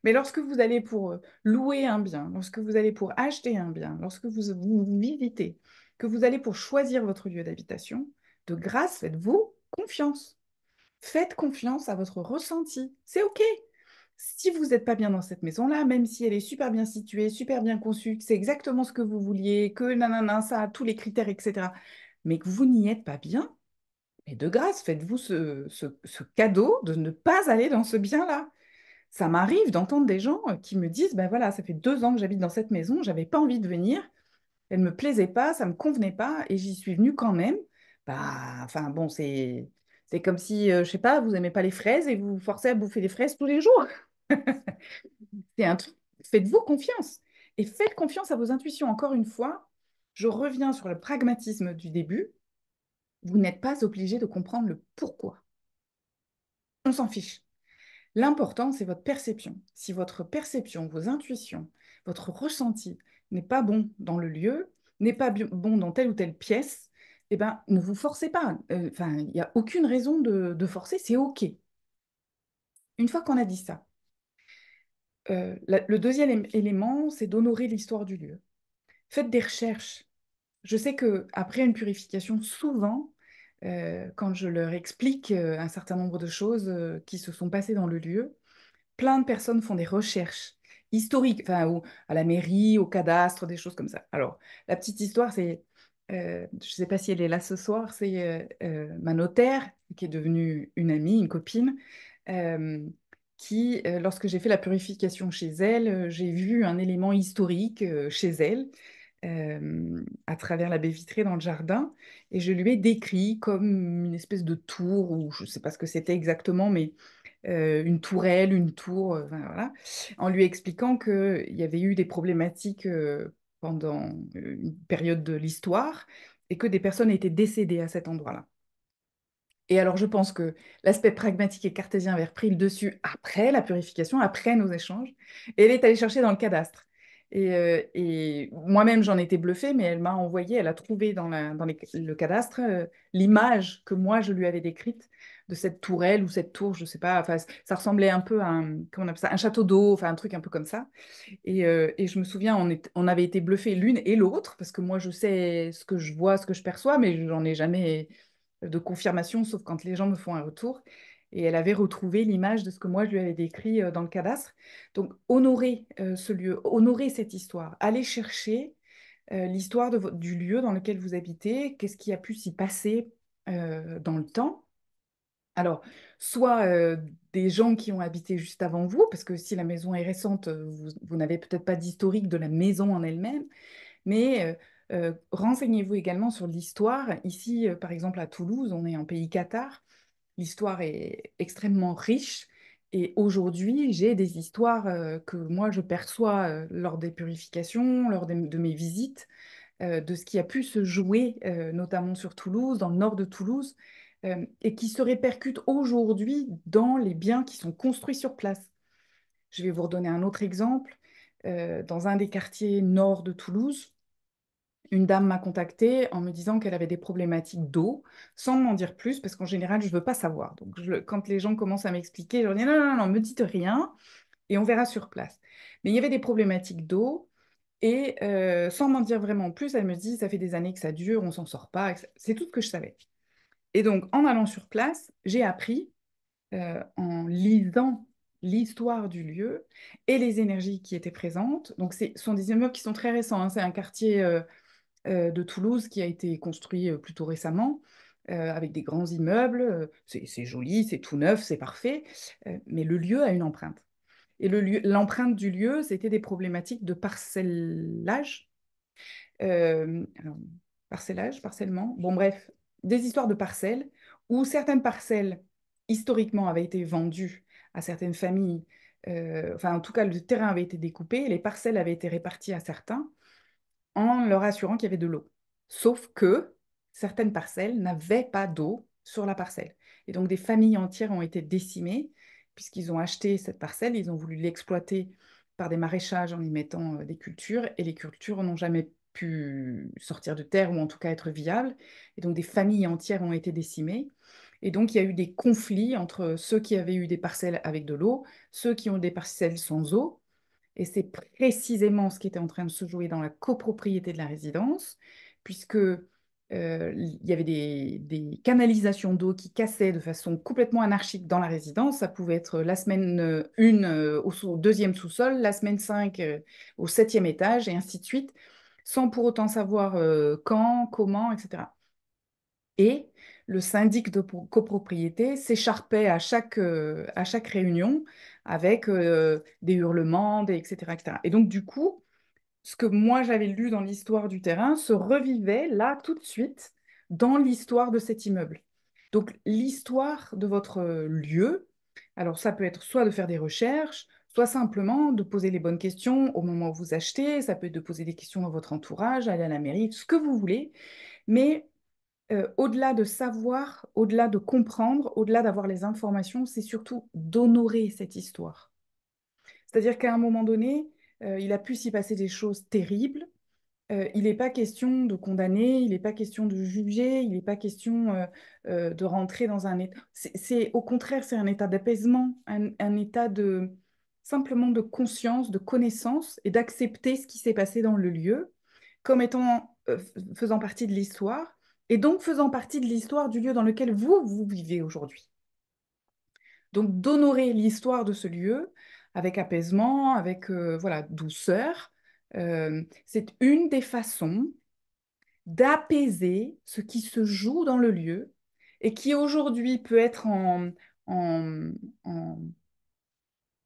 mais lorsque vous allez pour euh, louer un bien, lorsque vous allez pour acheter un bien, lorsque vous, vous visitez, que vous allez pour choisir votre lieu d'habitation, de grâce, faites-vous confiance. Faites confiance à votre ressenti. C'est OK si vous n'êtes pas bien dans cette maison-là, même si elle est super bien située, super bien conçue, que c'est exactement ce que vous vouliez, que nanana, ça a tous les critères, etc., mais que vous n'y êtes pas bien, mais de grâce, faites-vous ce, cadeau de ne pas aller dans ce bien-là. Ça m'arrive d'entendre des gens euh, qui me disent, ben voilà, ça fait deux ans que j'habite dans cette maison, j'avais pas envie de venir, elle ne me plaisait pas, ça ne me convenait pas, et j'y suis venue quand même. Bah, enfin bon, c'est c'est comme si, je euh, je sais pas, vous n'aimez pas les fraises et vous vous forcez à bouffer des fraises tous les jours. c'est un truc. Faites-vous confiance et faites confiance à vos intuitions. Encore une fois, je reviens sur le pragmatisme du début. Vous n'êtes pas obligé de comprendre le pourquoi. On s'en fiche. L'important, c'est votre perception. Si votre perception, vos intuitions, votre ressenti n'est pas bon dans le lieu, n'est pas bon dans telle ou telle pièce, eh ben, ne vous forcez pas. Euh, enfin, il n'y a aucune raison de, forcer, c'est OK. Une fois qu'on a dit ça, euh, le deuxième élément, c'est d'honorer l'histoire du lieu. Faites des recherches. Je sais que après une purification, souvent, euh, quand je leur explique un certain nombre de choses qui se sont passées dans le lieu, plein de personnes font des recherches historiques, enfin, à la mairie, au cadastre, des choses comme ça. Alors, la petite histoire, c'est euh, je ne sais pas si elle est là ce soir, c'est euh, euh, ma notaire, qui est devenue une amie, une copine, qui, lorsque j'ai fait la purification chez elle, j'ai vu un élément historique chez elle. à travers la baie vitrée dans le jardin, et je lui ai décrit comme une espèce de tour, ou je ne sais pas ce que c'était exactement, mais une tourelle, une tour, voilà, en lui expliquant qu'il y avait eu des problématiques pendant euh, une période de l'histoire et que des personnes étaient décédées à cet endroit-là. Et alors je pense que l'aspect pragmatique et cartésien avait repris le dessus après la purification, après nos échanges, et elle est allée chercher dans le cadastre. Et, euh, moi-même j'en étais bluffée, mais elle m'a envoyé, elle a trouvé dans, le cadastre euh, l'image que moi je lui avais décrite de cette tourelle ou cette tour, je sais pas. Enfin, ça ressemblait un peu à un, on un château d'eau, enfin un truc un peu comme ça. Et, euh, je me souviens, on, on avait été bluffés l'une et l'autre parce que moi, je sais ce que je vois, ce que je perçois, mais j'en ai jamais de confirmation, sauf quand les gens me font un retour. Et elle avait retrouvé l'image de ce que moi je lui avais décrit euh, dans le cadastre. Donc, honorer euh, ce lieu, honorer cette histoire, aller chercher l'histoire du lieu dans lequel vous habitez, qu'est-ce qui a pu s'y passer dans le temps, alors, soit des gens qui ont habité juste avant vous, parce que si la maison est récente, vous, n'avez peut-être pas d'historique de la maison en elle-même, mais renseignez-vous également sur l'histoire. Ici, par exemple, à Toulouse, on est en pays Qatar. L'histoire est extrêmement riche. Et aujourd'hui, j'ai des histoires que moi, je perçois lors des purifications, lors de mes visites, de ce qui a pu se jouer, notamment sur Toulouse, dans le nord de Toulouse. Euh, et qui se répercute aujourd'hui dans les biens qui sont construits sur place. Je vais vous redonner un autre exemple. Euh, dans un des quartiers nord de Toulouse, une dame m'a contactée en me disant qu'elle avait des problématiques d'eau, sans m'en dire plus, parce qu'en général, je ne veux pas savoir. Donc, quand les gens commencent à m'expliquer, je leur dis non, non, non, ne me dites rien, et on verra sur place. Mais il y avait des problématiques d'eau, et euh, sans m'en dire vraiment plus, elle me dit, ça fait des années que ça dure, on s'en sort pas. C'est tout ce que je savais. Et donc, en allant sur place, j'ai appris, euh, en lisant l'histoire du lieu et les énergies qui étaient présentes. Donc, ce sont des immeubles qui sont très récents. Hein. C'est un quartier euh, euh, de Toulouse qui a été construit plutôt récemment, avec des grands immeubles. C'est joli, c'est tout neuf, c'est parfait, mais le lieu a une empreinte. Et l'empreinte du lieu, c'était des problématiques de parcellage. parcellage, parcellement. Bon, bref, des histoires de parcelles où certaines parcelles, historiquement, avaient été vendues à certaines familles. Euh, enfin, en tout cas, le terrain avait été découpé et les parcelles avaient été réparties à certains en leur assurant qu'il y avait de l'eau. Sauf que certaines parcelles n'avaient pas d'eau sur la parcelle. Et donc, des familles entières ont été décimées puisqu'ils ont acheté cette parcelle, ils ont voulu l'exploiter par des maraîchages en y mettant euh, des cultures et les cultures n'ont jamais pu sortir de terre ou en tout cas être viable. Et donc des familles entières ont été décimées. Et donc il y a eu des conflits entre ceux qui avaient eu des parcelles avec de l'eau, ceux qui ont des parcelles sans eau. Et c'est précisément ce qui était en train de se jouer dans la copropriété de la résidence, puisque euh, il y avait des, des canalisations d'eau qui cassaient de façon complètement anarchique dans la résidence. Ça pouvait être la semaine 1 euh, euh, au, deuxième sous-sol, la semaine 5 au septième étage, et ainsi de suite sans pour autant savoir euh, quand, comment, etc. Et le syndic de copropriété s'écharpait à chaque, euh, réunion avec euh, des hurlements, etc. Et donc, du coup, ce que moi j'avais lu dans l'histoire du terrain se revivait là tout de suite dans l'histoire de cet immeuble. Donc, l'histoire de votre lieu, alors ça peut être soit de faire des recherches, soit simplement de poser les bonnes questions au moment où vous achetez, ça peut être de poser des questions à votre entourage, aller à la mairie, ce que vous voulez, mais euh, au-delà de savoir, au-delà de comprendre, au-delà d'avoir les informations, c'est surtout d'honorer cette histoire. C'est-à-dire qu'à un moment donné, euh, il a pu s'y passer des choses terribles. Euh, il n'est pas question de condamner, il n'est pas question de juger, il n'est pas question de rentrer dans un état. C'est, au contraire, c'est un état d'apaisement, un, état de, simplement de conscience, de connaissance et d'accepter ce qui s'est passé dans le lieu comme étant euh, faisant partie de l'histoire et donc faisant partie de l'histoire du lieu dans lequel vous, vous vivez aujourd'hui. Donc d'honorer l'histoire de ce lieu avec apaisement, avec euh, voilà douceur, euh, c'est une des façons d'apaiser ce qui se joue dans le lieu et qui aujourd'hui peut être en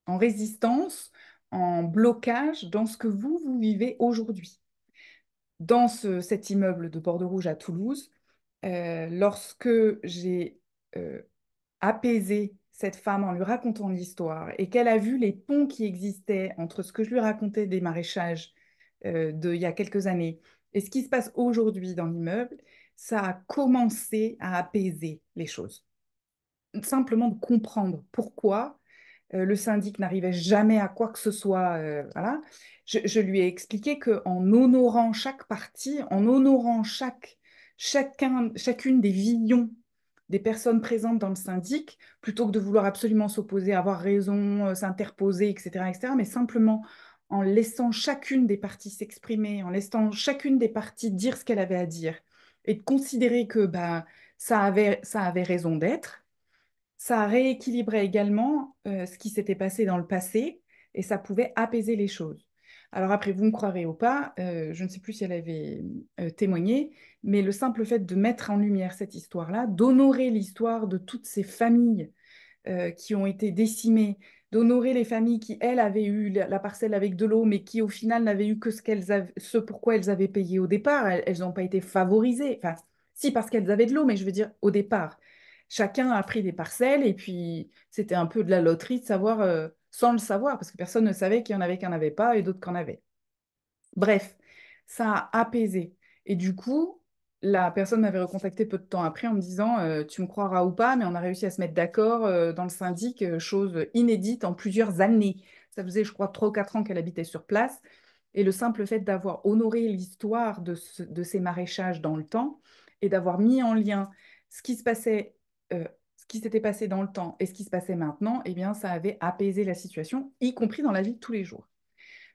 en résistance, en blocage dans ce que vous, vous vivez aujourd'hui. Dans cet immeuble de Bordeaux-Rouge à Toulouse, euh, lorsque j'ai euh, apaisé cette femme en lui racontant l'histoire et qu'elle a vu les ponts qui existaient entre ce que je lui racontais des maraîchages euh, d'il y a quelques années et ce qui se passe aujourd'hui dans l'immeuble, ça a commencé à apaiser les choses. Simplement de comprendre pourquoi euh, le syndic n'arrivait jamais à quoi que ce soit. Euh, voilà. Je, lui ai expliqué qu'en honorant chaque partie, en honorant chacun, chacune des visions des personnes présentes dans le syndic, plutôt que de vouloir absolument s'opposer, avoir raison, euh, s'interposer, etc., etc., mais simplement en laissant chacune des parties s'exprimer, en laissant chacune des parties dire ce qu'elle avait à dire, et de considérer que bah, ça, avait, ça avait raison d'être, ça rééquilibrait également euh, ce qui s'était passé dans le passé et ça pouvait apaiser les choses. Alors après, vous me croirez ou pas, euh, je ne sais plus si elle avait euh, témoigné, mais le simple fait de mettre en lumière cette histoire-là, d'honorer l'histoire de toutes ces familles qui ont été décimées, d'honorer les familles qui, elles, avaient eu la parcelle avec de l'eau, mais qui, au final, n'avaient eu que ce, pour quoi pourquoi elles avaient payé au départ. Elles n'ont pas été favorisées. Enfin, si, parce qu'elles avaient de l'eau, mais je veux dire, au départ, chacun a pris des parcelles et puis c'était un peu de la loterie de savoir euh, sans le savoir parce que personne ne savait qu'il y en avait qui n'en avait pas et d'autres qu'en avaient. Bref, ça a apaisé. Et du coup, la personne m'avait recontacté peu de temps après en me disant euh, Tu me croiras ou pas, mais on a réussi à se mettre d'accord euh, dans le syndic, chose inédite en plusieurs années. Ça faisait, je crois, trois ou 4 ans qu'elle habitait sur place. Et le simple fait d'avoir honoré l'histoire de, de ces maraîchages dans le temps et d'avoir mis en lien ce qui se passait euh, ce qui s'était passé dans le temps et ce qui se passait maintenant, eh bien, ça avait apaisé la situation, y compris dans la vie de tous les jours.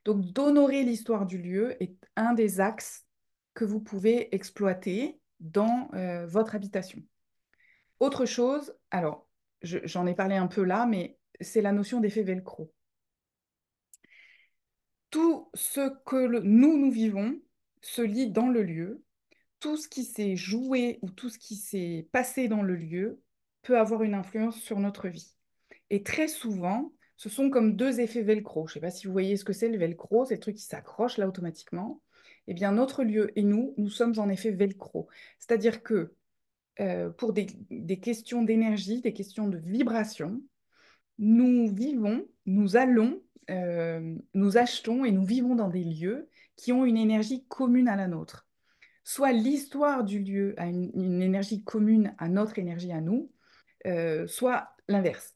Donc, d'honorer l'histoire du lieu est un des axes que vous pouvez exploiter dans euh, votre habitation. Autre chose, alors, j'en ai parlé un peu là, mais c'est la notion d'effet velcro. Tout ce que nous, nous vivons se lit dans le lieu, tout ce qui s'est joué ou tout ce qui s'est passé dans le lieu peut avoir une influence sur notre vie. Et très souvent, ce sont comme deux effets velcro. Je ne sais pas si vous voyez ce que c'est le velcro, c'est le truc qui s'accroche là automatiquement. Eh bien, notre lieu et nous, nous sommes en effet velcro. C'est-à-dire que euh, pour des, questions d'énergie, des questions de vibration, nous vivons, nous allons, euh, nous achetons et nous vivons dans des lieux qui ont une énergie commune à la nôtre. Soit l'histoire du lieu a une énergie commune à notre énergie à nous, euh, soit l'inverse.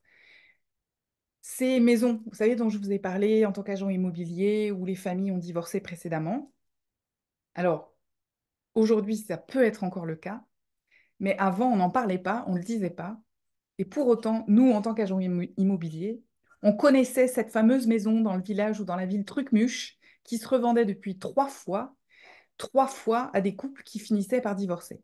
Ces maisons, vous savez, dont je vous ai parlé en tant qu'agent immobilier, où les familles ont divorcé précédemment. Alors, aujourd'hui, ça peut être encore le cas, mais avant, on n'en parlait pas, on ne le disait pas. Et pour autant, nous, en tant qu'agent immobilier, on connaissait cette fameuse maison dans le village ou dans la ville Trucmuche qui se revendait depuis trois fois, trois fois à des couples qui finissaient par divorcer.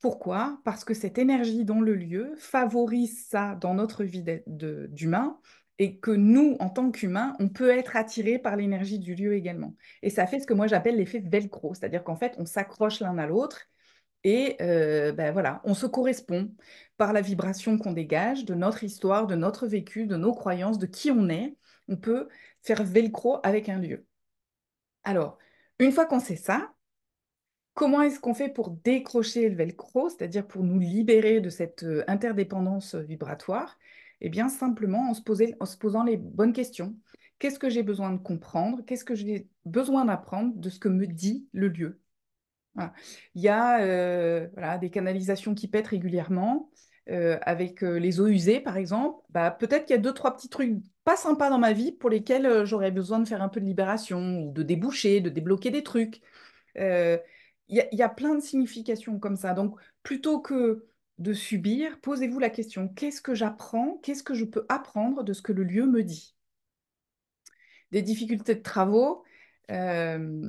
Pourquoi Parce que cette énergie dans le lieu favorise ça dans notre vie d'humain et que nous, en tant qu'humains, on peut être attiré par l'énergie du lieu également. Et ça fait ce que moi j'appelle l'effet velcro, c'est-à-dire qu'en fait, on s'accroche l'un à l'autre et euh, ben voilà, on se correspond par la vibration qu'on dégage de notre histoire, de notre vécu, de nos croyances, de qui on est. On peut faire velcro avec un lieu. Alors, une fois qu'on sait ça, Comment est-ce qu'on fait pour décrocher le velcro, c'est-à-dire pour nous libérer de cette euh, interdépendance vibratoire Eh bien, simplement en se, posant les bonnes questions. Qu'est-ce que j'ai besoin de comprendre Qu'est-ce que j'ai besoin d'apprendre de ce que me dit le lieu Il y a euh, des canalisations qui pètent régulièrement. Euh, avec les eaux usées, par exemple, bah, peut-être qu'il y a deux, trois petits trucs pas sympas dans ma vie pour lesquels j'aurais besoin de faire un peu de libération ou de déboucher, de débloquer des trucs il y, a plein de significations comme ça. Donc, plutôt que de subir, posez-vous la question, qu'est-ce que j'apprends Qu'est-ce que je peux apprendre de ce que le lieu me dit Des difficultés de travaux. Euh,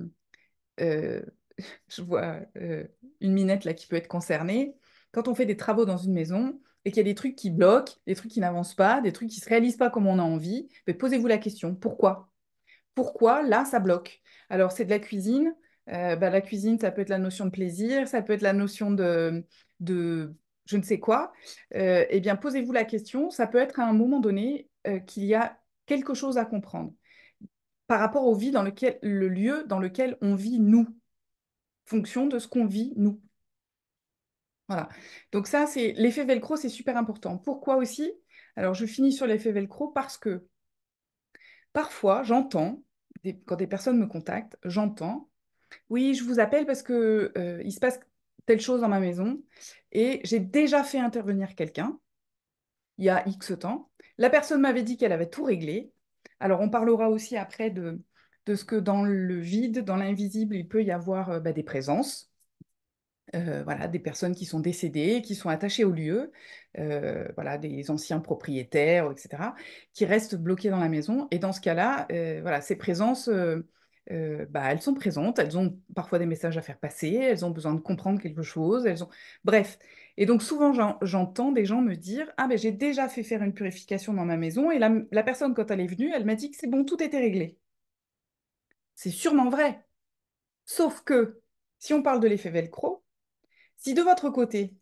euh, je vois euh, une minette là qui peut être concernée. Quand on fait des travaux dans une maison et qu'il y a des trucs qui bloquent, des trucs qui n'avancent pas, des trucs qui ne se réalisent pas comme on a envie, ben, posez-vous la question, pourquoi Pourquoi là ça bloque Alors c'est de la cuisine, euh, bah, la cuisine, ça peut être la notion de plaisir, ça peut être la notion de, je ne sais quoi. Euh, eh bien, posez-vous la question, ça peut être à un moment donné euh, qu'il y a quelque chose à comprendre par rapport au vie dans lequel, le lieu dans lequel on vit nous, fonction de ce qu'on vit nous. Voilà. Donc ça, c'est l'effet Velcro, c'est super important. Pourquoi aussi Alors, je finis sur l'effet Velcro parce que parfois, j'entends, quand des personnes me contactent, j'entends oui, je vous appelle parce que euh, il se passe telle chose dans ma maison et j'ai déjà fait intervenir quelqu'un il y a X temps. La personne m'avait dit qu'elle avait tout réglé. Alors, on parlera aussi après de, ce que dans le vide, dans l'invisible, il peut y avoir euh, bah, des présences. Euh, voilà, des personnes qui sont décédées, qui sont attachées au lieu, voilà, des anciens propriétaires, etc., qui restent bloqués dans la maison. Et dans ce cas-là, voilà, ces présences, bah, elles sont présentes, elles ont parfois des messages à faire passer, elles ont besoin de comprendre quelque chose, elles ont... Bref. Et donc souvent, j'entends des gens me dire, ah mais ben, j'ai déjà fait faire une purification dans ma maison, et la, personne, quand elle est venue, elle m'a dit que c'est bon, tout était réglé. C'est sûrement vrai. Sauf que, si on parle de l'effet velcro, si de votre côté,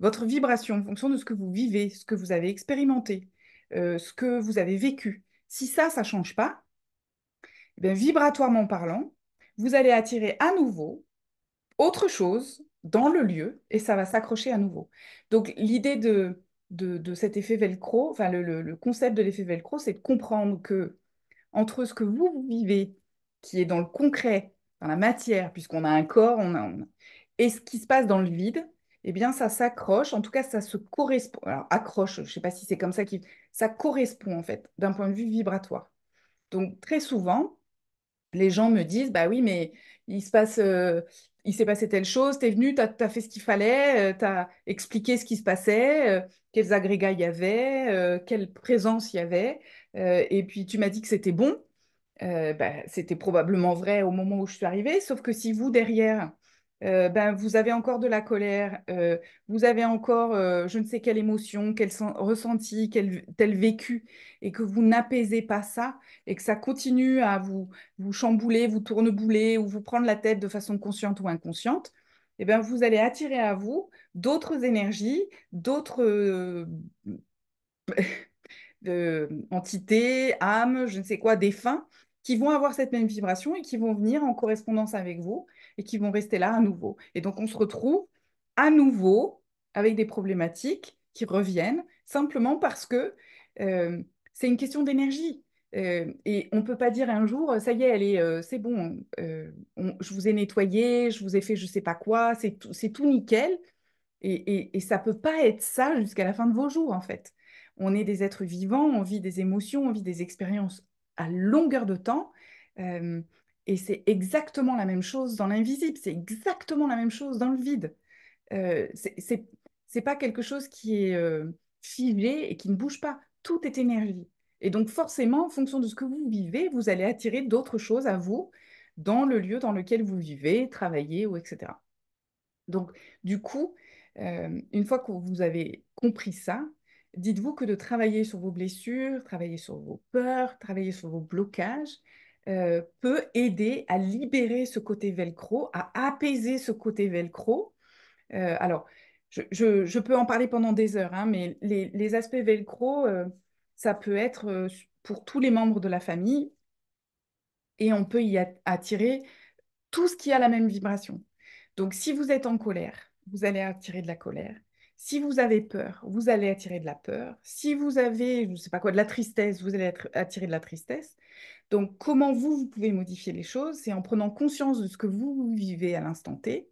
votre vibration, en fonction de ce que vous vivez, ce que vous avez expérimenté, ce que vous avez vécu, si ça, ça ne change pas, eh bien, vibratoirement parlant, vous allez attirer à nouveau autre chose dans le lieu et ça va s'accrocher à nouveau. Donc l'idée de, de, de, cet effet velcro, enfin le, le, concept de l'effet velcro, c'est de comprendre que entre ce que vous vivez, qui est dans le concret, dans la matière, puisqu'on a un corps, on, a, et ce qui se passe dans le vide, eh bien ça s'accroche, en tout cas ça se correspond, alors accroche, je ne sais pas si c'est comme ça, qui, ça correspond en fait d'un point de vue vibratoire. Donc très souvent, les gens me disent, bah oui, mais il se passe, euh, s'est passé telle chose, tu es venu, tu as, fait ce qu'il fallait, euh, tu as expliqué ce qui se passait, euh, quels agrégats il y avait, quelle présence il y avait, et puis tu m'as dit que c'était bon. Bah, c'était probablement vrai au moment où je suis arrivée, sauf que si vous, derrière, euh, ben, vous avez encore de la colère, euh, vous avez encore euh, je ne sais quelle émotion, quel ressenti, quel, tel vécu, et que vous n'apaisez pas ça, et que ça continue à vous, vous chambouler, vous tournebouler, ou vous prendre la tête de façon consciente ou inconsciente, eh ben, vous allez attirer à vous d'autres énergies, d'autres entités, âmes, je ne sais quoi, défunts, qui vont avoir cette même vibration et qui vont venir en correspondance avec vous qui vont rester là à nouveau. Et donc, on se retrouve à nouveau avec des problématiques qui reviennent simplement parce que euh, c'est une question d'énergie. Euh, et on ne peut pas dire un jour, euh, ça y est, elle c'est bon, je vous ai nettoyé, je vous ai fait je ne sais pas quoi, c'est tout, c'est tout nickel. Et, et, et ça ne peut pas être ça jusqu'à la fin de vos jours, en fait. On est des êtres vivants, on vit des émotions, on vit des expériences à longueur de temps. Et c'est exactement la même chose dans l'invisible, c'est exactement la même chose dans le vide. Euh, ce c'est pas quelque chose qui est euh, filé et qui ne bouge pas. Tout est énergie. Et donc forcément, en fonction de ce que vous vivez, vous allez attirer d'autres choses à vous dans le lieu dans lequel vous vivez, travaillez ou etc. Donc du coup, euh, une fois que vous avez compris ça, dites-vous que de travailler sur vos blessures, travailler sur vos peurs, travailler sur vos blocages, euh, peut aider à libérer ce côté velcro, à apaiser ce côté velcro. Euh, alors, je, peux en parler pendant des heures, hein, mais les, aspects velcro, euh, ça peut être pour tous les membres de la famille et on peut y attirer tout ce qui a la même vibration. Donc, si vous êtes en colère, vous allez attirer de la colère. Si vous avez peur, vous allez attirer de la peur. Si vous avez, je ne sais pas quoi, de la tristesse, vous allez attirer de la tristesse. Donc, comment vous, vous pouvez modifier les choses C'est en prenant conscience de ce que vous, vivez à l'instant T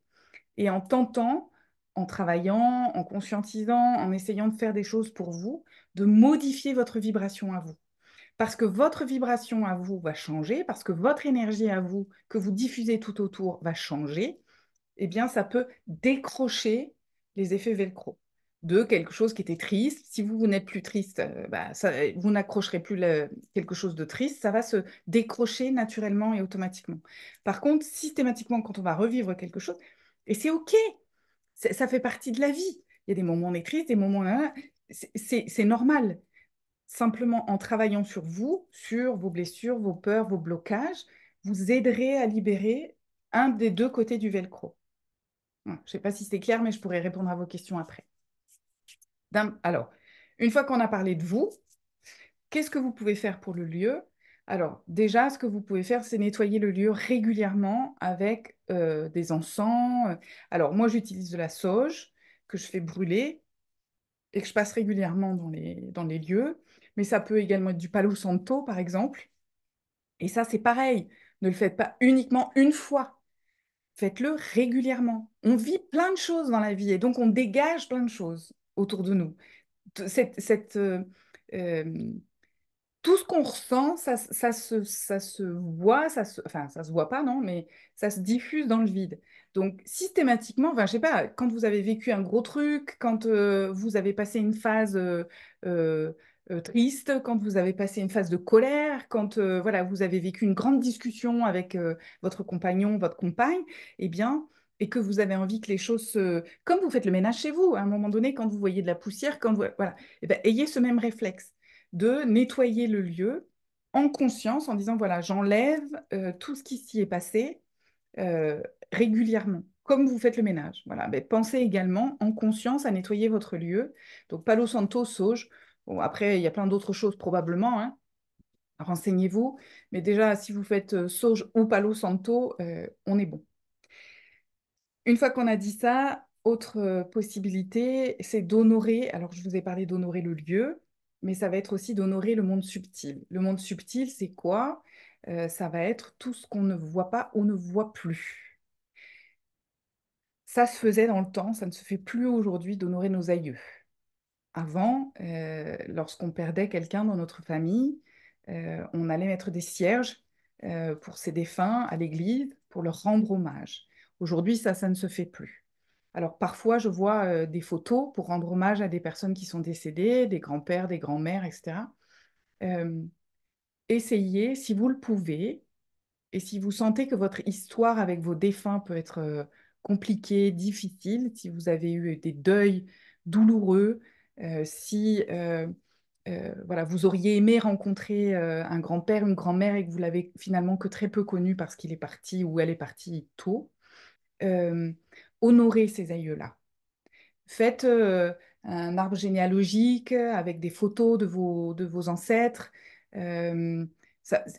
et en tentant, en travaillant, en conscientisant, en essayant de faire des choses pour vous, de modifier votre vibration à vous. Parce que votre vibration à vous va changer, parce que votre énergie à vous, que vous diffusez tout autour, va changer, eh bien, ça peut décrocher les effets velcro de quelque chose qui était triste. Si vous, n'êtes plus triste, euh, bah, vous n'accrocherez plus quelque chose de triste, ça va se décrocher naturellement et automatiquement. Par contre, systématiquement, quand on va revivre quelque chose, et c'est OK, ça fait partie de la vie. Il y a des moments où on est triste, des moments là, c'est normal. Simplement en travaillant sur vous, sur vos blessures, vos peurs, vos blocages, vous aiderez à libérer un des deux côtés du velcro. Je ne sais pas si c'est clair, mais je pourrais répondre à vos questions après. Alors, une fois qu'on a parlé de vous, qu'est-ce que vous pouvez faire pour le lieu alors déjà, ce que vous pouvez faire, c'est nettoyer le lieu régulièrement avec euh, des encens. Alors moi, j'utilise de la sauge que je fais brûler et que je passe régulièrement dans les, dans les lieux. Mais ça peut également être du palo santo, par exemple. Et ça, c'est pareil. Ne le faites pas uniquement une fois. Faites-le régulièrement. On vit plein de choses dans la vie et donc on dégage plein de choses autour de nous. Cette, euh, euh, tout ce qu'on ressent, ça, ça, se, voit, ça enfin, ça se voit pas, non, mais ça se diffuse dans le vide. Donc, systématiquement, enfin, je sais pas, quand vous avez vécu un gros truc, quand euh, vous avez passé une phase triste, quand vous avez passé une phase de colère, quand voilà, vous avez vécu une grande discussion avec votre compagnon, votre compagne, eh bien, et que vous avez envie que les choses se... Comme vous faites le ménage chez vous, à un moment donné, quand vous voyez de la poussière, quand vous... Voilà, et eh ben, ayez ce même réflexe de nettoyer le lieu en conscience, en disant, voilà, j'enlève euh, tout ce qui s'y est passé euh, régulièrement, comme vous faites le ménage. Voilà, ben, pensez également en conscience à nettoyer votre lieu. Donc, Palo Santo, sauge. Bon, après, il y a plein d'autres choses probablement, hein. renseignez-vous. Mais déjà, si vous faites euh, Sauge ou Palo Santo, on est bon. Une fois qu'on a dit ça, autre euh, possibilité, c'est d'honorer. Alors, je vous ai parlé d'honorer le lieu, mais ça va être aussi d'honorer le monde subtil. Le monde subtil, c'est quoi euh, Ça va être tout ce qu'on ne voit pas ou ne voit plus. Ça se faisait dans le temps, ça ne se fait plus aujourd'hui d'honorer nos aïeux. Avant, euh, lorsqu'on perdait quelqu'un dans notre famille, on allait mettre des cierges pour ses défunts à l'église pour leur rendre hommage. Aujourd'hui, ça, ça ne se fait plus. Alors parfois, je vois euh, des photos pour rendre hommage à des personnes qui sont décédées, des grands-pères, des grands-mères, etc. Euh, essayez, si vous le pouvez, et si vous sentez que votre histoire avec vos défunts peut être euh, compliquée, difficile, si vous avez eu des deuils douloureux, si voilà, vous auriez aimé rencontrer un grand-père, une grand-mère et que vous l'avez finalement que très peu connu parce qu'il est parti ou elle est partie tôt, euh, honorez ces aïeux-là. Faites euh, un arbre généalogique avec des photos de vos, de vos ancêtres. Euh,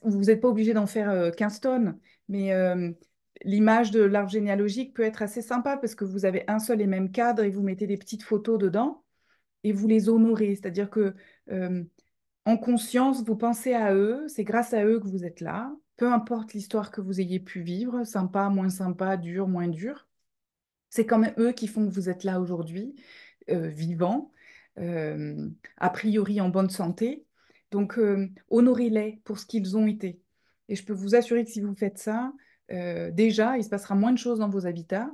vous n'êtes pas obligé d'en faire 15 euh, tonnes, mais l'image de l'arbre généalogique peut être assez sympa parce que vous avez un seul et même cadre et vous mettez des petites photos dedans et vous les honorez. C'est-à-dire que en conscience, vous pensez à eux, c'est grâce à eux que vous êtes là, peu importe l'histoire que vous ayez pu vivre, sympa, moins sympa, dur, moins dur, c'est quand même eux qui font que vous êtes là aujourd'hui, euh, vivant, euh, a priori en bonne santé. Donc, euh, honorez-les pour ce qu'ils ont été. Et je peux vous assurer que si vous faites ça, déjà, il se passera moins de choses dans vos habitats,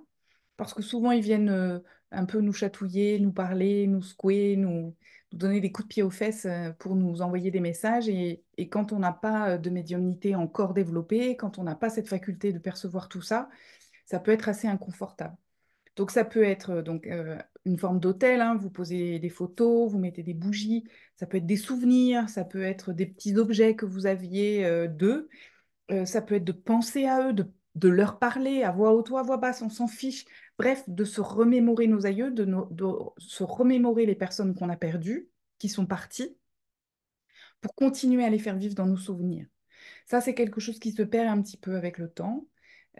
parce que souvent, ils viennent un peu nous chatouiller, nous parler, nous secouer, nous donner des coups de pied aux fesses euh, pour nous envoyer des messages. Et, quand on n'a pas euh, de médiumnité encore développée, quand on n'a pas cette faculté de percevoir tout ça, ça peut être assez inconfortable. Donc ça peut être euh, donc une forme d'hôtel, hein. vous posez des photos, vous mettez des bougies, ça peut être des souvenirs, ça peut être des petits objets que vous aviez d'eux, ça peut être de penser à eux, de, de, leur parler à voix haute ou à voix basse, on s'en fiche, Bref, de se remémorer nos aïeux, de, se remémorer les personnes qu'on a perdues, qui sont parties, pour continuer à les faire vivre dans nos souvenirs. Ça, c'est quelque chose qui se perd un petit peu avec le temps.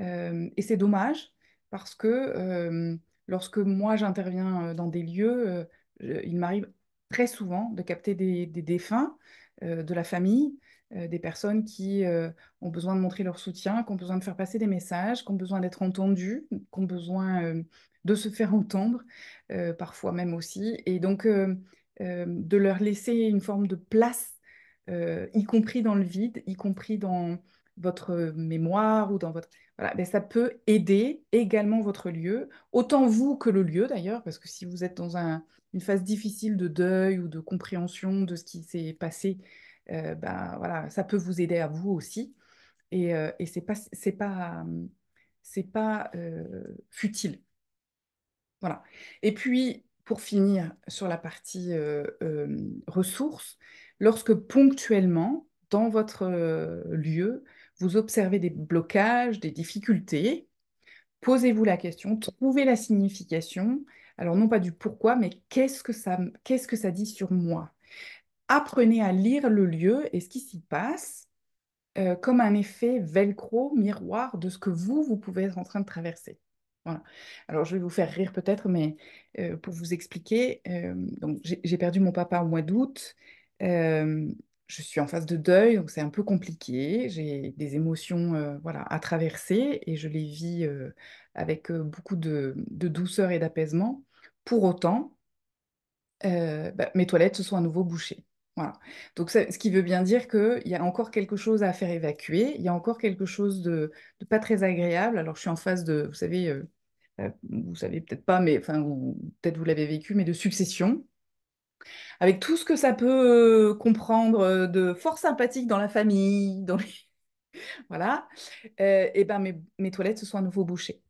Euh, et c'est dommage, parce que euh, lorsque moi j'interviens euh, dans des lieux, il m'arrive très souvent de capter des défunts de la famille euh, des personnes qui euh, ont besoin de montrer leur soutien, qui ont besoin de faire passer des messages, qui ont besoin d'être entendues, qui ont besoin euh, de se faire entendre, parfois même aussi. Et donc, de leur laisser une forme de place, y compris dans le vide, y compris dans votre mémoire ou dans votre... Voilà, ben, ça peut aider également votre lieu, autant vous que le lieu d'ailleurs, parce que si vous êtes dans une phase difficile de deuil ou de compréhension de ce qui s'est passé euh, ben, voilà, ça peut vous aider à vous aussi. Et, euh, et c'est pas, c'est pas, hum, c'est pas euh, futile. Voilà. Et puis, pour finir sur la partie hum, ressources, lorsque ponctuellement, dans votre lieu, vous observez des blocages, des difficultés, posez-vous la question, trouvez la signification. Alors non pas du pourquoi, mais qu'est-ce que ça dit sur moi apprenez à lire le lieu et ce qui s'y passe euh, comme un effet velcro, miroir de ce que vous, vous pouvez être en train de traverser. Voilà. Alors, je vais vous faire rire peut-être, mais euh, pour vous expliquer, euh, donc j'ai perdu mon papa au mois d'août. je suis en phase de deuil, donc c'est un peu compliqué. J'ai des émotions voilà, à traverser et je les vis avec beaucoup de, douceur et d'apaisement. Pour autant, bah, mes toilettes se sont à nouveau bouchées. Voilà. Donc, ce qui veut bien dire qu'il y a encore quelque chose à faire évacuer, il y a encore quelque chose de, pas très agréable. Alors, je suis en phase de, vous savez, euh, euh, vous savez peut-être pas, mais enfin, peut-être vous l'avez vécu, mais de succession. Avec tout ce que ça peut euh, comprendre de fort sympathique dans la famille, dans les... voilà, et eh ben mes, mes toilettes se sont à nouveau bouchées.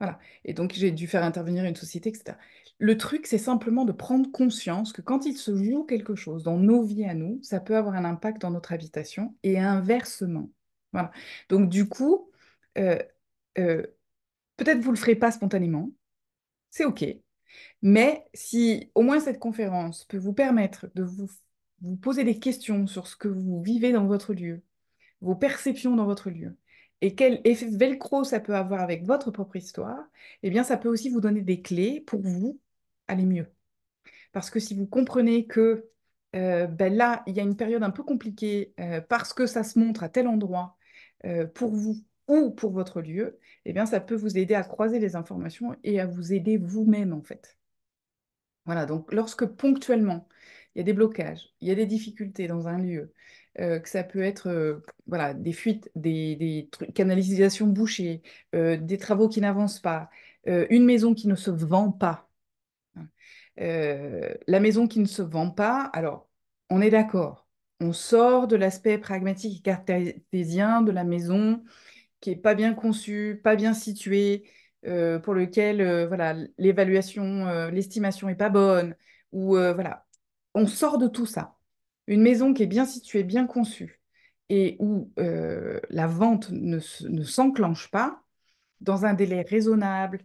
Voilà. Et donc, j'ai dû faire intervenir une société, etc. Le truc, c'est simplement de prendre conscience que quand il se joue quelque chose dans nos vies à nous, ça peut avoir un impact dans notre habitation et inversement. Voilà. Donc du coup, euh, euh, peut-être vous le ferez pas spontanément, c'est ok. Mais si au moins cette conférence peut vous permettre de vous, vous poser des questions sur ce que vous vivez dans votre lieu, vos perceptions dans votre lieu, et quel effet velcro ça peut avoir avec votre propre histoire, eh bien, ça peut aussi vous donner des clés pour vous aller mieux. Parce que si vous comprenez que euh, ben là, il y a une période un peu compliquée euh, parce que ça se montre à tel endroit euh, pour vous ou pour votre lieu, eh bien, ça peut vous aider à croiser les informations et à vous aider vous-même, en fait. Voilà, donc lorsque ponctuellement, il y a des blocages, il y a des difficultés dans un lieu, que ça peut être voilà, des fuites, des, des canalisations bouchées, des travaux qui n'avancent pas, une maison qui ne se vend pas, euh, la maison qui ne se vend pas, alors on est d'accord, on sort de l'aspect pragmatique cartésien de la maison qui n'est pas bien conçue, pas bien située, euh, pour lequel euh, voilà l'évaluation, l'estimation n'est pas bonne, ou voilà, on sort de tout ça. Une maison qui est bien située, bien conçue, et où la vente ne s'enclenche pas dans un délai raisonnable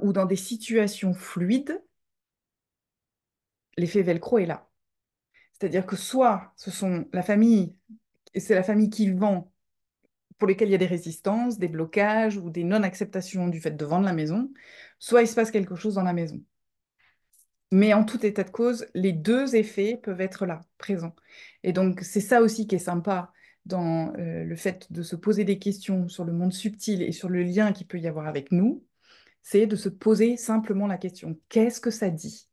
ou dans des situations fluides, l'effet velcro est là. C'est-à-dire que soit ce sont la famille, et c'est la famille qui vend, pour lesquelles il y a des résistances, des blocages ou des non-acceptations du fait de vendre la maison, soit il se passe quelque chose dans la maison. Mais en tout état de cause, les deux effets peuvent être là, présents. Et donc, c'est ça aussi qui est sympa dans euh, le fait de se poser des questions sur le monde subtil et sur le lien qu'il peut y avoir avec nous, c'est de se poser simplement la question, qu'est-ce que ça dit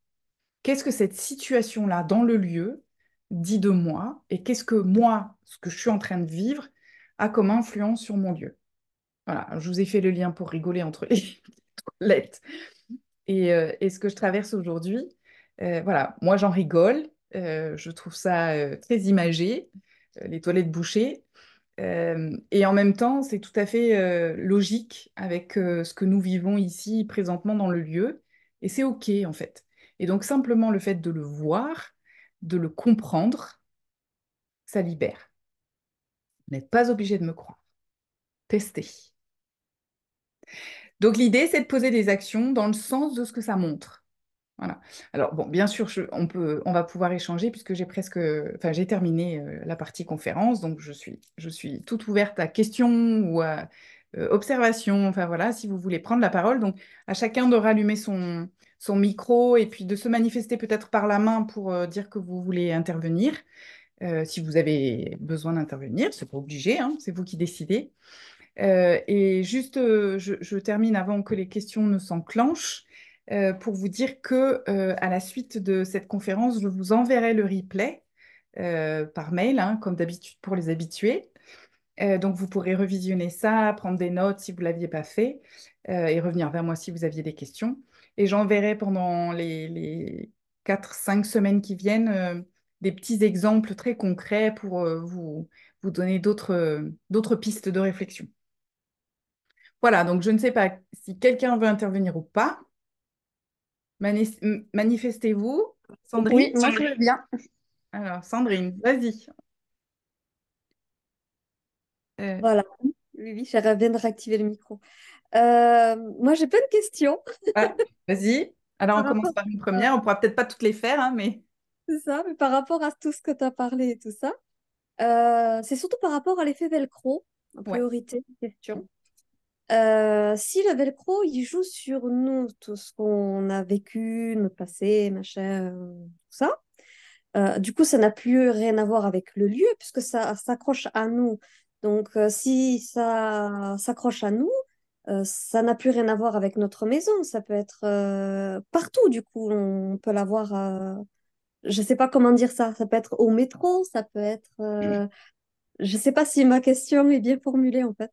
qu'est-ce que cette situation-là dans le lieu dit de moi et qu'est-ce que moi, ce que je suis en train de vivre, a comme influence sur mon lieu. Voilà, je vous ai fait le lien pour rigoler entre les toilettes euh, et, ce que je traverse aujourd'hui. Euh, voilà, moi j'en rigole, euh, je trouve ça très imagé, les toilettes bouchées. et en même temps, c'est tout à fait logique avec ce que nous vivons ici présentement dans le lieu. Et c'est OK en fait. Et donc simplement le fait de le voir, de le comprendre, ça libère. Vous n'êtes pas obligé de me croire. Testez. Donc l'idée, c'est de poser des actions dans le sens de ce que ça montre. Voilà. Alors bon, bien sûr, on, peut, on va pouvoir échanger puisque j'ai presque, enfin j'ai terminé euh, la partie conférence, donc je suis, je suis toute ouverte à questions ou à euh, observations. Enfin voilà, si vous voulez prendre la parole, donc à chacun de rallumer son, son micro et puis de se manifester peut-être par la main pour euh, dire que vous voulez intervenir. Euh, si vous avez besoin d'intervenir, n'est pas obligé, hein, c'est vous qui décidez. Euh, et juste, je, termine avant que les questions ne s'enclenchent pour vous dire que à la suite de cette conférence, je vous enverrai le replay par mail, hein, comme d'habitude pour les habitués. donc, vous pourrez revisionner ça, prendre des notes si vous ne l'aviez pas fait et revenir vers moi si vous aviez des questions. Et j'enverrai pendant les, 4-5 semaines qui viennent euh, des petits exemples très concrets pour euh, vous, donner euh, d'autres pistes de réflexion. Voilà, donc je ne sais pas si quelqu'un veut intervenir ou pas. Manifestez-vous. Sandrine moi je veux bien. Alors, Sandrine, vas-y. Voilà. Oui, oui, j'arrive de réactiver le micro. Euh, moi, j'ai plein de questions. Ah, vas-y. Alors, on commence par une première. on On pourra peut-être pas toutes les faire, hein, mais. C'est ça, mais par rapport à tout ce que tu as parlé et tout ça, euh, c'est surtout par rapport à l'effet velcro, priorité, question. Mm. Euh, si le velcro, il joue sur nous, tout ce qu'on a vécu, notre passé, machin, tout ça, du coup, ça n'a plus rien à voir avec le lieu, puisque ça s'accroche à nous. Donc, si ça s'accroche à nous, euh, ça n'a plus rien à voir avec notre maison, ça peut être euh, partout, du coup, on peut l'avoir, euh, je ne sais pas comment dire ça, ça peut être au métro, ça peut être... Je ne sais pas si ma question est bien formulée, en fait.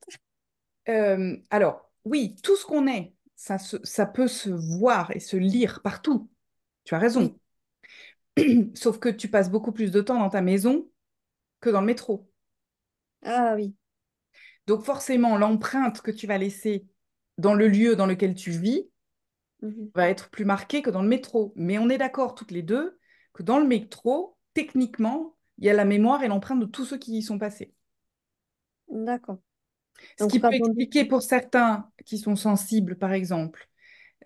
alors, oui, tout ce qu'on est, ça, ça peut se voir et se lire partout. Tu as raison. Sauf que tu passes beaucoup plus de temps dans ta maison que dans le métro. Ah oui. Donc forcément, l'empreinte que tu vas laisser dans le lieu dans lequel tu vis mhm. va être plus marquée que dans le métro. Mais on est d'accord toutes les deux que dans le métro, techniquement, il y a la mémoire et l'empreinte de tous ceux qui y sont passés. D'accord. Ce qui peut expliquer pour certains qui sont sensibles, par exemple,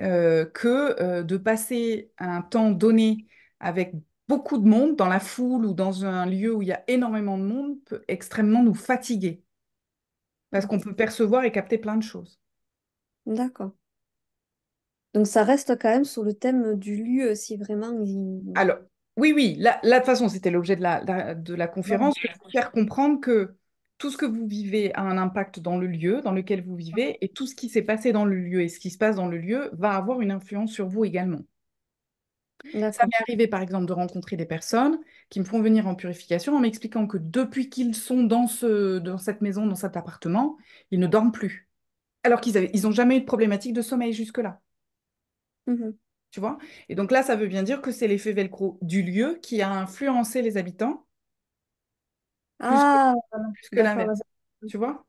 euh, que euh, de passer un temps donné avec beaucoup de monde dans la foule ou dans un lieu où il y a énormément de monde peut extrêmement nous fatiguer. Parce qu'on peut percevoir et capter plein de choses. D'accord. Donc ça reste quand même sur le thème du lieu, si vraiment Alors, oui, oui, là, de toute façon, c'était l'objet de la, de la conférence, de faire comprendre que tout ce que vous vivez a un impact dans le lieu dans lequel vous vivez, et tout ce qui s'est passé dans le lieu et ce qui se passe dans le lieu va avoir une influence sur vous également. Ça m'est arrivé, par exemple, de rencontrer des personnes qui me font venir en purification en m'expliquant que depuis qu'ils sont dans, ce, dans cette maison, dans cet appartement, ils ne dorment plus. Alors qu'ils n'ont jamais eu de problématique de sommeil jusque-là. Mmh tu vois Et donc là, ça veut bien dire que c'est l'effet velcro du lieu qui a influencé les habitants. ah, Tu vois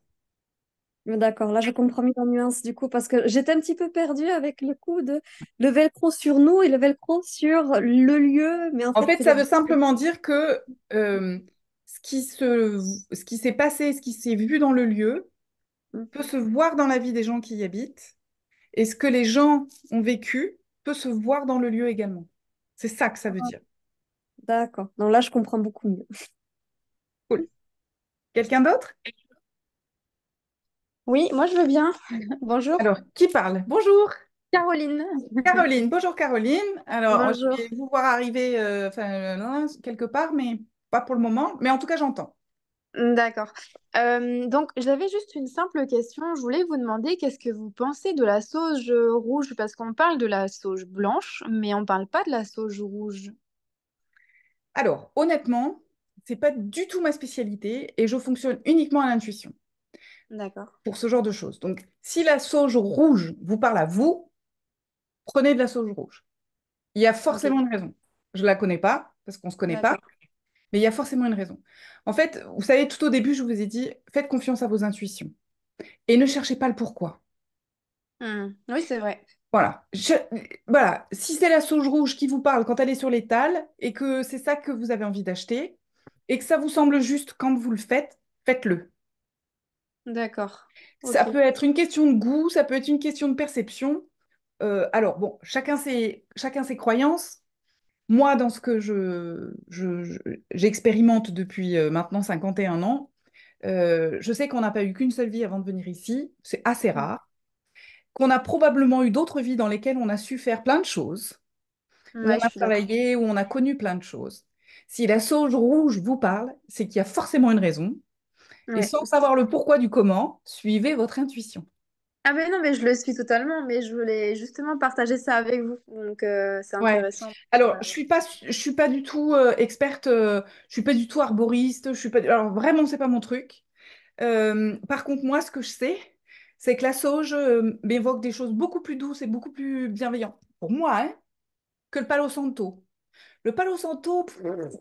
D'accord, là je comprends mieux la nuance du coup parce que j'étais un petit peu perdue avec le coup de le velcro sur nous et le velcro sur le lieu. Mais en, fait, ça veut simplement dire que euh, ce qui se, ce qui s'est passé, ce qui s'est vu dans le lieu, mmh. peut se voir dans la vie des gens qui y habitent et ce que les gens ont vécu peut se voir dans le lieu également. C'est ça que ça veut ah. dire. D'accord. Donc là je comprends beaucoup mieux. Cool. Quelqu'un d'autre oui, moi je veux bien. Bonjour. Alors, qui parle Bonjour. Caroline. Caroline, bonjour Caroline. Alors, je vais vous voir arriver euh, euh, quelque part, mais pas pour le moment. Mais en tout cas, j'entends. D'accord. Euh, donc, j'avais juste une simple question. Je voulais vous demander qu'est-ce que vous pensez de la sauge rouge, parce qu'on parle de la sauge blanche, mais on ne parle pas de la sauge rouge. Alors, honnêtement, ce n'est pas du tout ma spécialité et je fonctionne uniquement à l'intuition. D'accord. Pour ce genre de choses. Donc, si la sauge rouge vous parle à vous, prenez de la sauge rouge. Il y a forcément une raison. Je ne la connais pas, parce qu'on ne se connaît pas, mais il y a forcément une raison. En fait, vous savez, tout au début, je vous ai dit, faites confiance à vos intuitions et ne cherchez pas le pourquoi. Mmh. Oui, c'est vrai. Voilà. voilà. Si c'est la sauge rouge qui vous parle quand elle est sur l'étal et que c'est ça que vous avez envie d'acheter et que ça vous semble juste quand vous le faites, faites-le. D'accord. Ça peut être une question de goût, ça peut être une question de perception. Euh, alors, bon, chacun ses, chacun ses croyances. Moi, dans ce que j'expérimente je, je, depuis euh, maintenant 51 ans, euh, je sais qu'on n'a pas eu qu'une seule vie avant de venir ici, c'est assez mm. rare, qu'on a probablement eu d'autres vies dans lesquelles on a su faire plein de choses, on a travaillé, où on a connu plein de choses. Si la sauge rouge vous parle, c'est qu'il y a forcément une raison. Et sans savoir le pourquoi du comment, suivez votre intuition. Ah mais ben non, mais je le suis totalement, mais je voulais justement partager ça avec vous, donc euh, c'est intéressant. Alors, je suis pas, je suis pas du tout euh, experte, je euh, je suis pas du tout arboriste, je suis pas, alors vraiment c'est pas mon truc. par contre, moi, ce que je sais, c'est que la sauge m'évoque des choses beaucoup plus douces et beaucoup plus bienveillantes pour moi, hein, que le palo santo. Le palo santo,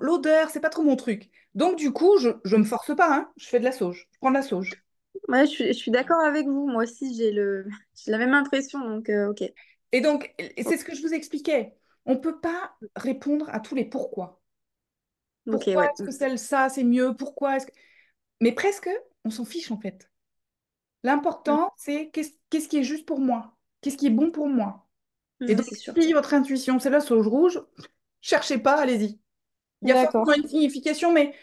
l'odeur, c'est pas trop mon truc. Donc du coup, je, je me force pas, hein. je fais de la sauge, je prends de la sauge. Ouais, je suis, d'accord avec vous, moi aussi j'ai le... la même impression, donc euh, ok. Et donc, c'est ce que je vous expliquais, on ne peut pas répondre à tous les pourquoi. Pourquoi est-ce que celle ça c'est mieux Pourquoi est-ce que... Mais presque, on s'en fiche en fait. L'important, mm. c'est qu'est-ce qui est juste pour moi Qu'est-ce qui est bon pour moi mm, Et donc, si votre intuition, c'est la sauge rouge, Cherchez pas, allez-y. Il y a forcément une signification, mais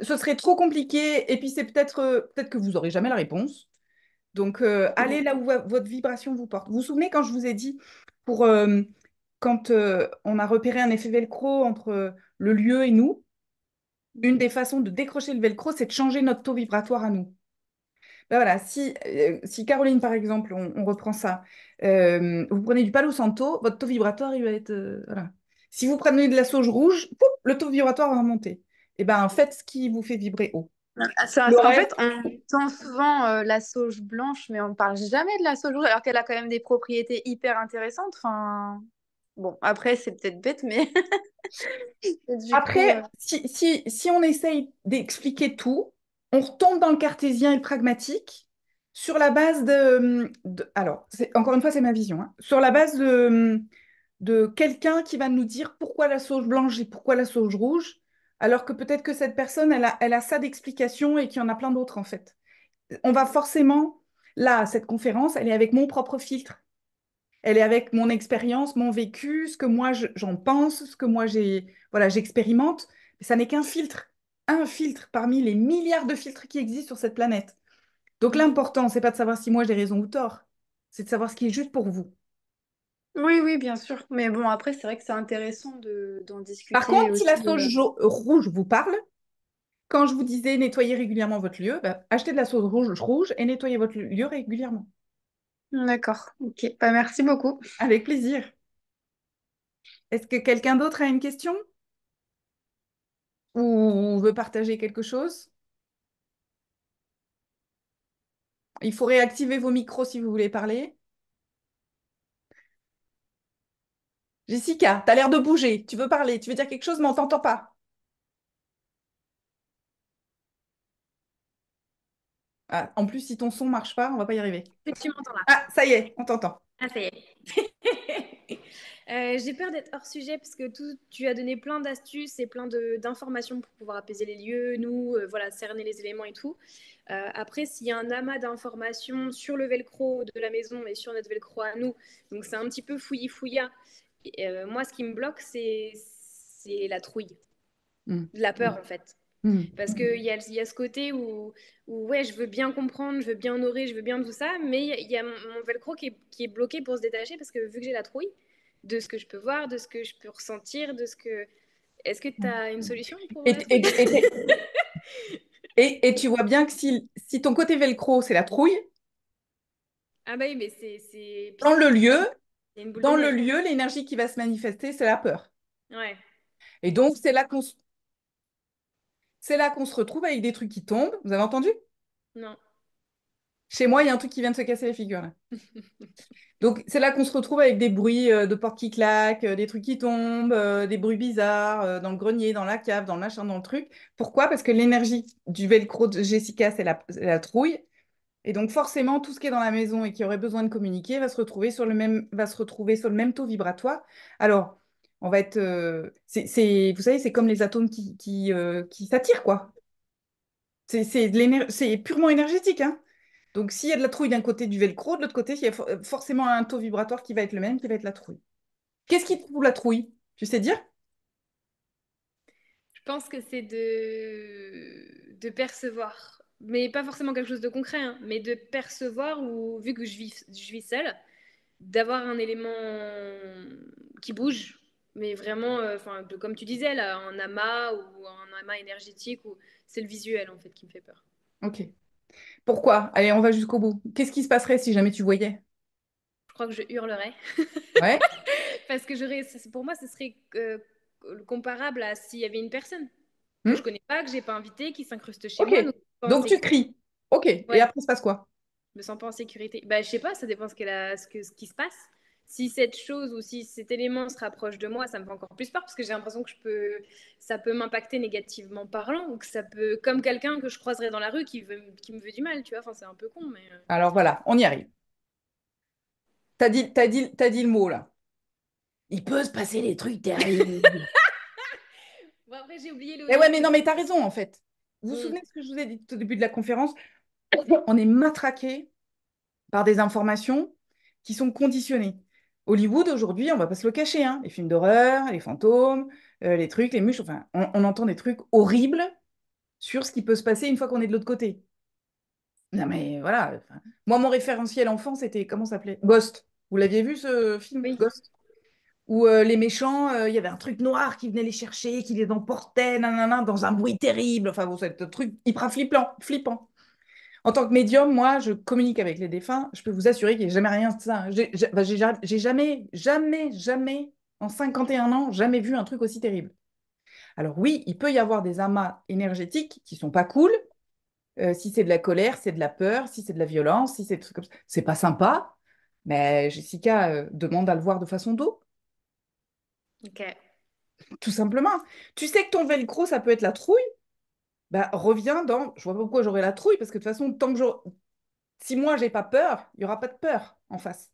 ce serait trop compliqué. Et puis, c'est peut-être euh, peut que vous n'aurez jamais la réponse. Donc, euh, allez là où votre vibration vous porte. Vous vous souvenez quand je vous ai dit, pour, euh, quand on a repéré un effet velcro entre le lieu et nous, une des façons de décrocher le velcro, c'est de changer notre taux vibratoire à nous. Ben voilà, si, si, Caroline, par exemple, on, reprend ça, vous prenez du Palo Santo, votre taux vibratoire, il va être. voilà. Si vous prenez de la sauge rouge, pouf, le taux vibratoire va remonter. Et eh ben faites ce qui vous fait vibrer haut. on entend souvent euh, la sauge blanche, mais on ne parle jamais de la sauge rouge, alors qu'elle a quand même des propriétés hyper intéressantes. bon, après, c'est peut-être bête, mais. après, euh, si, on essaye d'expliquer tout, on retombe dans le cartésien et le pragmatique sur la base de. alors, encore une fois, c'est ma vision. Hein. sur la base de de quelqu'un qui va nous dire pourquoi la sauge blanche et pourquoi la sauge rouge, alors que peut-être que cette personne, elle a, ça d'explication et qu'il y en a plein d'autres en fait. On va forcément, là, cette conférence, elle est avec mon propre filtre. Elle est avec mon expérience, mon vécu, ce que moi j'en pense, ce que moi j'ai, voilà, j'expérimente. Mais ça n'est qu'un filtre, un filtre parmi les milliards de filtres qui existent sur cette planète. Donc l'important, c'est pas de savoir si moi j'ai raison ou tort, c'est de savoir ce qui est juste pour vous. Oui, oui, bien sûr. Mais bon, après, c'est vrai que c'est intéressant de, d'en discuter. Par contre, si la sauce rouge vous parle, quand je vous disais nettoyer régulièrement votre lieu, bah, achetez de la sauce rouge, rouge et nettoyez votre lieu régulièrement. D'accord, ok. Bah, merci beaucoup. Avec plaisir. Est-ce que quelqu'un d'autre a une question Ou veut partager quelque chose Il faut réactiver vos micros si vous voulez parler. Jessica, tu as l'air de bouger, tu veux parler, tu veux dire quelque chose, mais on t'entend pas. Ah, en plus, si ton son marche pas, on va pas y arriver. Tu m'entends là. Ah, ça y est, on t'entend. Ah, ça y est. Euh, j'ai peur d'être hors sujet parce que tu as donné plein d'astuces et plein d'informations pour pouvoir apaiser les lieux, nous, euh, voilà, cerner les éléments et tout. Euh, après, s'il y a un amas d'informations sur le velcro de la maison et sur notre velcro à nous, donc c'est un petit peu fouillis fouilla euh, moi, ce qui me bloque, c'est la trouille, mm. de la peur mm. en fait. Mm. Parce qu'il y a, y a ce côté où, ouais, je veux bien comprendre, je veux bien honorer, je veux bien tout ça, mais il y, a mon, velcro qui est, bloqué pour se détacher parce que vu que j'ai la trouille de ce que je peux voir, de ce que je peux ressentir, de ce que. Est-ce que tu as une solution pour euh, et, et, tu vois bien que si, si ton côté velcro, c'est la trouille. Ah bah oui, mais c'est. Prends le lieu, dans le lieu, l'énergie qui va se manifester, c'est la peur. Et donc, c'est là qu'on se... C'est là qu'on se retrouve avec des trucs qui tombent. Vous avez entendu Non. Chez moi, il y a un truc qui vient de se casser les figures. donc, c'est là qu'on se retrouve avec des bruits euh, de portes qui claquent, euh, des trucs qui tombent, euh, des bruits bizarres dans le grenier, dans la cave, dans le machin, dans le truc. Pourquoi Parce que l'énergie du velcro de Jessica, c'est la trouille. Et donc forcément, tout ce qui est dans la maison et qui aurait besoin de communiquer va se retrouver sur le même, va se retrouver sur le même taux vibratoire. Alors, on va être, euh, vous savez, c'est comme les atomes qui, qui, euh, s'attirent, quoi. C'est, purement énergétique. Hein. donc s'il y a de la trouille d'un côté du velcro, de l'autre côté, il y a euh, forcément un taux vibratoire qui va être le même, qui va être la trouille. Qu'est-ce qui trouve la trouille Tu sais dire Je pense que c'est de... de percevoir mais pas forcément quelque chose de concret, hein, mais de percevoir, ou vu que je vis, je vis seule, d'avoir un élément qui bouge, mais vraiment, euh, enfin, comme tu disais, là, un amas ou en amas énergétique, ou c'est le visuel en fait qui me fait peur. Ok. Pourquoi Allez, on va jusqu'au bout. Qu'est-ce qui se passerait si jamais tu voyais Je crois que je hurlerais. Ouais. Parce que j'aurais, pour moi, ce serait euh, comparable à s'il y avait une personne que hmm je connais pas, que j'ai pas invité, qui s'incruste chez moi. Donc tu cries. Ok. Et après, il se passe quoi Je me sens pas en sécurité. Bah, je sais pas, ça dépend ce, qu'elle a, ce, que, ce qui se passe. Si cette chose ou si cet élément se rapproche de moi, ça me fait encore plus peur parce que j'ai l'impression que je peux, ça peut m'impacter négativement parlant ou que ça peut, comme quelqu'un que je croiserais dans la rue qui, veut, qui me veut du mal, tu vois. Enfin, c'est un peu con, mais. Euh. Alors voilà, on y arrive. T'as dit, as dit, as dit le mot là. Il peut se passer des trucs terribles. bon, après, j'ai oublié le. Mais eh ouais, mais non, mais t'as raison en fait. Vous vous mm. souvenez de ce que je vous ai dit au début de la conférence On est matraqué par des informations qui sont conditionnées. Hollywood, aujourd'hui, on ne va pas se le cacher, hein. les films d'horreur, les fantômes, euh, les trucs, les mûches, enfin, on, entend des trucs horribles sur ce qui peut se passer une fois qu'on est de l'autre côté. Non mais voilà, moi mon référentiel enfant, c'était, comment s'appelait Ghost. Vous l'aviez vu ce film oui. Ghost où euh, les méchants, euh, il y avait un truc noir qui venait les chercher, qui les emportait, nanana, dans un bruit terrible. Enfin bon, c'est un truc hyper flippant, flippant. En tant que médium, moi, je communique avec les défunts. Je peux vous assurer qu'il n'y a jamais rien de ça. J'ai bah, jamais, jamais, jamais, en 51 ans, jamais vu un truc aussi terrible. Alors oui, il peut y avoir des amas énergétiques qui sont pas cool. Euh, si c'est de la colère, c'est de la peur, si c'est de la violence, si c'est des comme ça, c'est pas sympa. Mais Jessica demande à le voir de façon d'eau. Tout simplement. Tu sais que ton velcro, ça peut être la trouille. Bah, reviens dans. Je vois pas pourquoi j'aurais la trouille, parce que de toute façon, tant que je... si moi, j'ai pas peur, il y aura pas de peur en face.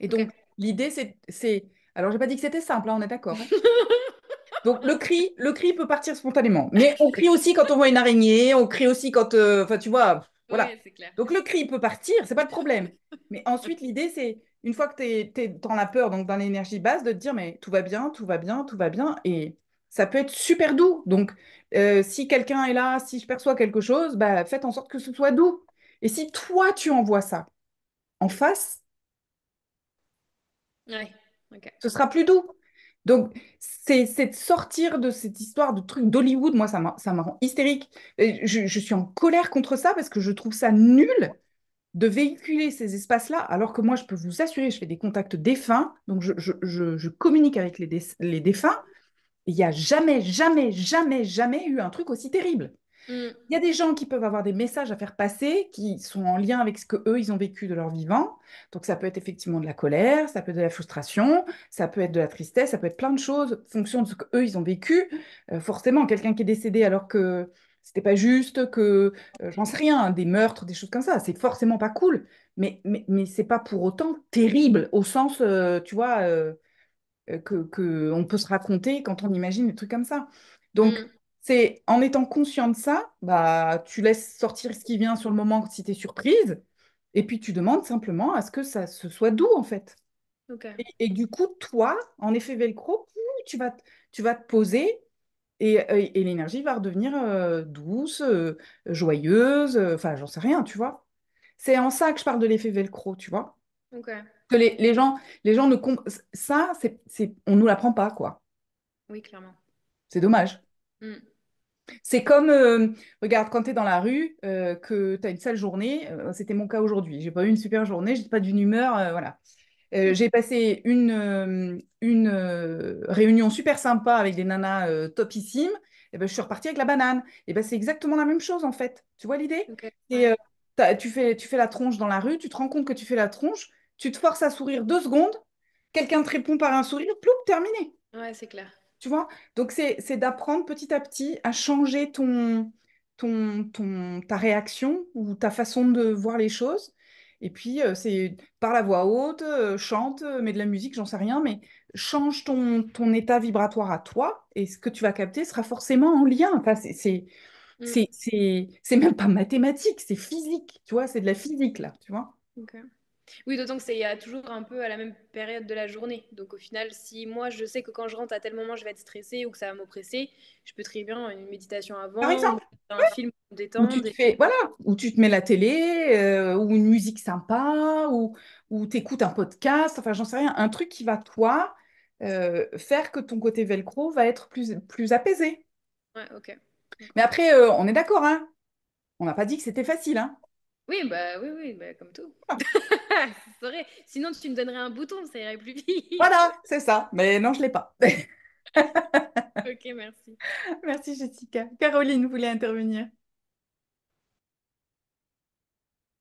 Et donc, l'idée, c'est. Alors, j'ai pas dit que c'était simple, hein, on est d'accord. Hein. donc, le cri, le cri peut partir spontanément. Mais on crie aussi quand on voit une araignée, on crie aussi quand. Euh, enfin, tu vois. Voilà. Donc, le cri peut partir, c'est pas le problème. Mais ensuite, l'idée, c'est une fois que tu es, dans la peur, donc dans l'énergie basse, de te dire mais tout va bien, tout va bien, tout va bien. Et ça peut être super doux. Donc, euh, si quelqu'un est là, si je perçois quelque chose, bah, faites en sorte que ce soit doux. Et si toi, tu envoies ça en face, ce sera plus doux. Donc, c'est de sortir de cette histoire de truc d'Hollywood. Moi, ça me rend hystérique. je, suis en colère contre ça parce que je trouve ça nul de véhiculer ces espaces-là, alors que moi, je peux vous assurer, je fais des contacts défunts, donc je, communique avec les, les défunts, il n'y a jamais, jamais, jamais, jamais eu un truc aussi terrible. Mm. Il y a des gens qui peuvent avoir des messages à faire passer qui sont en lien avec ce que eux ils ont vécu de leur vivant. Donc ça peut être effectivement de la colère, ça peut être de la frustration, ça peut être de la tristesse, ça peut être plein de choses fonction de ce que ils ont vécu. Euh, forcément, quelqu'un qui est décédé alors que c'était pas juste, que euh, j'en sais rien, des meurtres, des choses comme ça. C'est forcément pas cool, mais, mais, mais c'est pas pour autant terrible au sens, euh, tu vois, euh, que, on peut se raconter quand on imagine des trucs comme ça. Donc, mm. c'est en étant conscient de ça, bah, tu laisses sortir ce qui vient sur le moment si tu es surprise, et puis tu demandes simplement à ce que ça se soit doux en fait. Et, et, du coup, toi, en effet velcro, tu vas, tu vas te poser euh, et, l'énergie va redevenir euh, douce, euh, joyeuse, enfin, j'en sais rien, tu vois. C'est en ça que je parle de l'effet velcro, tu vois. Okay. Que les, gens, les gens ne Ça, c'est, c'est... on nous l'apprend pas, quoi. Oui, clairement. C'est dommage. Mm. C'est comme, regarde, quand tu es dans la rue, que tu as une sale journée, c'était mon cas aujourd'hui, j'ai pas eu une super journée, j'étais pas d'une humeur, voilà. Euh, mmh. j'ai passé une, euh, euh, réunion super sympa avec des nanas topissimes. Eh ben, je suis repartie avec la banane. Et eh ben, c'est exactement la même chose en fait. Tu vois l'idée tu, fais, la tronche dans la rue, tu te rends compte que tu fais la tronche, tu te forces à sourire deux secondes, quelqu'un te répond par un sourire, ploup, terminé. Ouais, c'est clair. Tu vois Donc c'est d'apprendre petit à petit à changer ton, ta réaction ou ta façon de voir les choses et puis, euh, c'est par la voix haute, euh, chante, euh, mets de la musique, j'en sais rien, mais change ton, état vibratoire à toi et ce que tu vas capter sera forcément en lien. Enfin, c'est. C'est, mm. même pas mathématique, c'est physique, tu vois, c'est de la physique là, tu vois. Oui, d'autant que c'est toujours un peu à la même période de la journée. Donc au final, si moi je sais que quand je rentre à tel moment je vais être stressée ou que ça va m'oppresser, je peux très bien une méditation avant, un film pour détendre. voilà, ou tu te mets la télé, euh, ou une musique sympa, ou, ou t'écoutes un podcast, enfin j'en sais rien, un truc qui va toi euh, faire que ton côté velcro va être plus, plus apaisé. Ouais, ok. Mais après, euh, on est d'accord, hein on n'a pas dit que c'était facile. Hein oui, bah oui, oui, bah, comme tout. Ah. Sinon, tu me donnerais un bouton, ça irait plus vite. Voilà, c'est ça. Mais non, je l'ai pas. ok, merci. Merci, Jessica. Caroline voulait intervenir.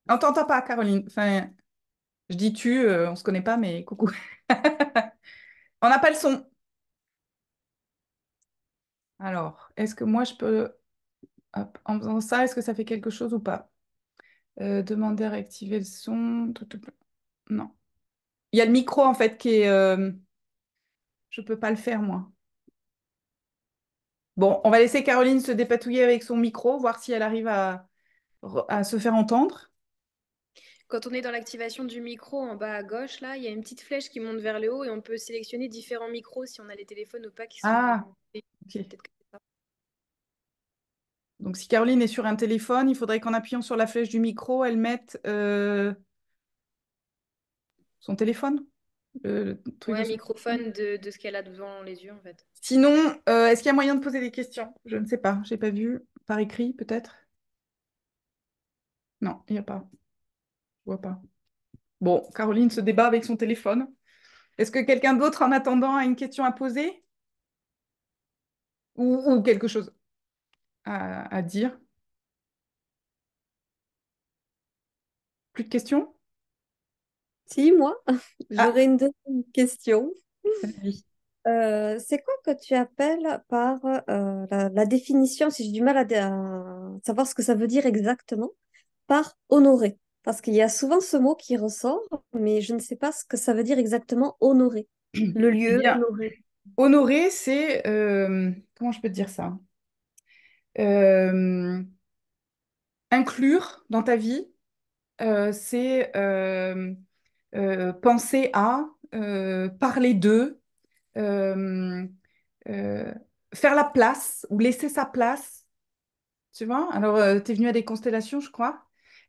On t'entend pas, Caroline. Enfin, je dis tu, on euh, on se connaît pas, mais coucou. on n'a pas le son. Alors, est-ce que moi je peux, en faisant ça, est-ce que ça fait quelque chose ou pas euh, demander à réactiver le son. non. Il y a le micro en fait qui est. Euh, je peux pas le faire moi. Bon, on va laisser Caroline se dépatouiller avec son micro, voir si elle arrive à, se faire entendre. Quand on est dans l'activation du micro en bas à gauche, là, il y a une petite flèche qui monte vers le haut et on peut sélectionner différents micros si on a les téléphones ou pas qui sont. Ah, donc, si Caroline est sur un téléphone, il faudrait qu'en appuyant sur la flèche du micro, elle mette euh, son téléphone. Le, microphone de, ce qu'elle a devant les yeux, en fait. Sinon, euh, est-ce qu'il y a moyen de poser des questions Je ne sais pas, je n'ai pas vu. Par écrit, peut-être Non, il n'y a pas. Je vois pas. Bon, Caroline se débat avec son téléphone. Est-ce que quelqu'un d'autre, en attendant, a une question à poser ou quelque chose à, dire Plus de questions Si, moi, ah. j'aurais une deuxième question. Euh, c'est quoi que tu appelles par euh, la, définition, si j'ai du mal à, savoir ce que ça veut dire exactement, par honorer Parce qu'il y a souvent ce mot qui ressort, mais je ne sais pas ce que ça veut dire exactement honorer. Le lieu, honoré. honorer. c'est... Euh, comment je peux te dire ça inclure dans ta vie, c'est penser à, parler d'eux, faire la place ou laisser sa place. Tu vois Alors, tu es venu à des constellations, je crois.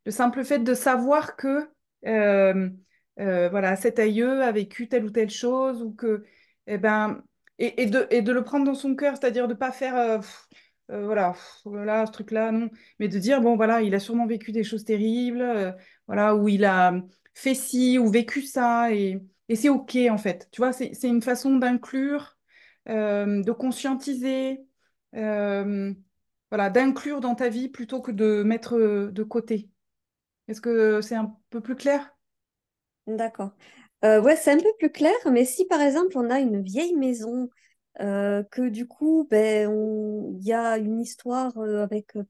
Le simple fait de savoir que voilà, cet aïeux a vécu telle ou telle chose, ou que, eh ben, et, et, de, et de le prendre dans son cœur, c'est-à-dire de ne pas faire, euh, voilà, là, ce truc-là, non. Mais de dire, bon, voilà, il a sûrement vécu des choses terribles, euh, voilà, ou il a fait ci, ou vécu ça, et, c'est OK, en fait. Tu vois, c'est une façon d'inclure, euh, de conscientiser, voilà, d'inclure dans ta vie plutôt que de mettre de côté. Est-ce que c'est un peu plus clair D'accord. ouais, c'est un peu plus clair, mais si par exemple on a une vieille maison euh, que du coup, ben, il y a une histoire euh, avec euh,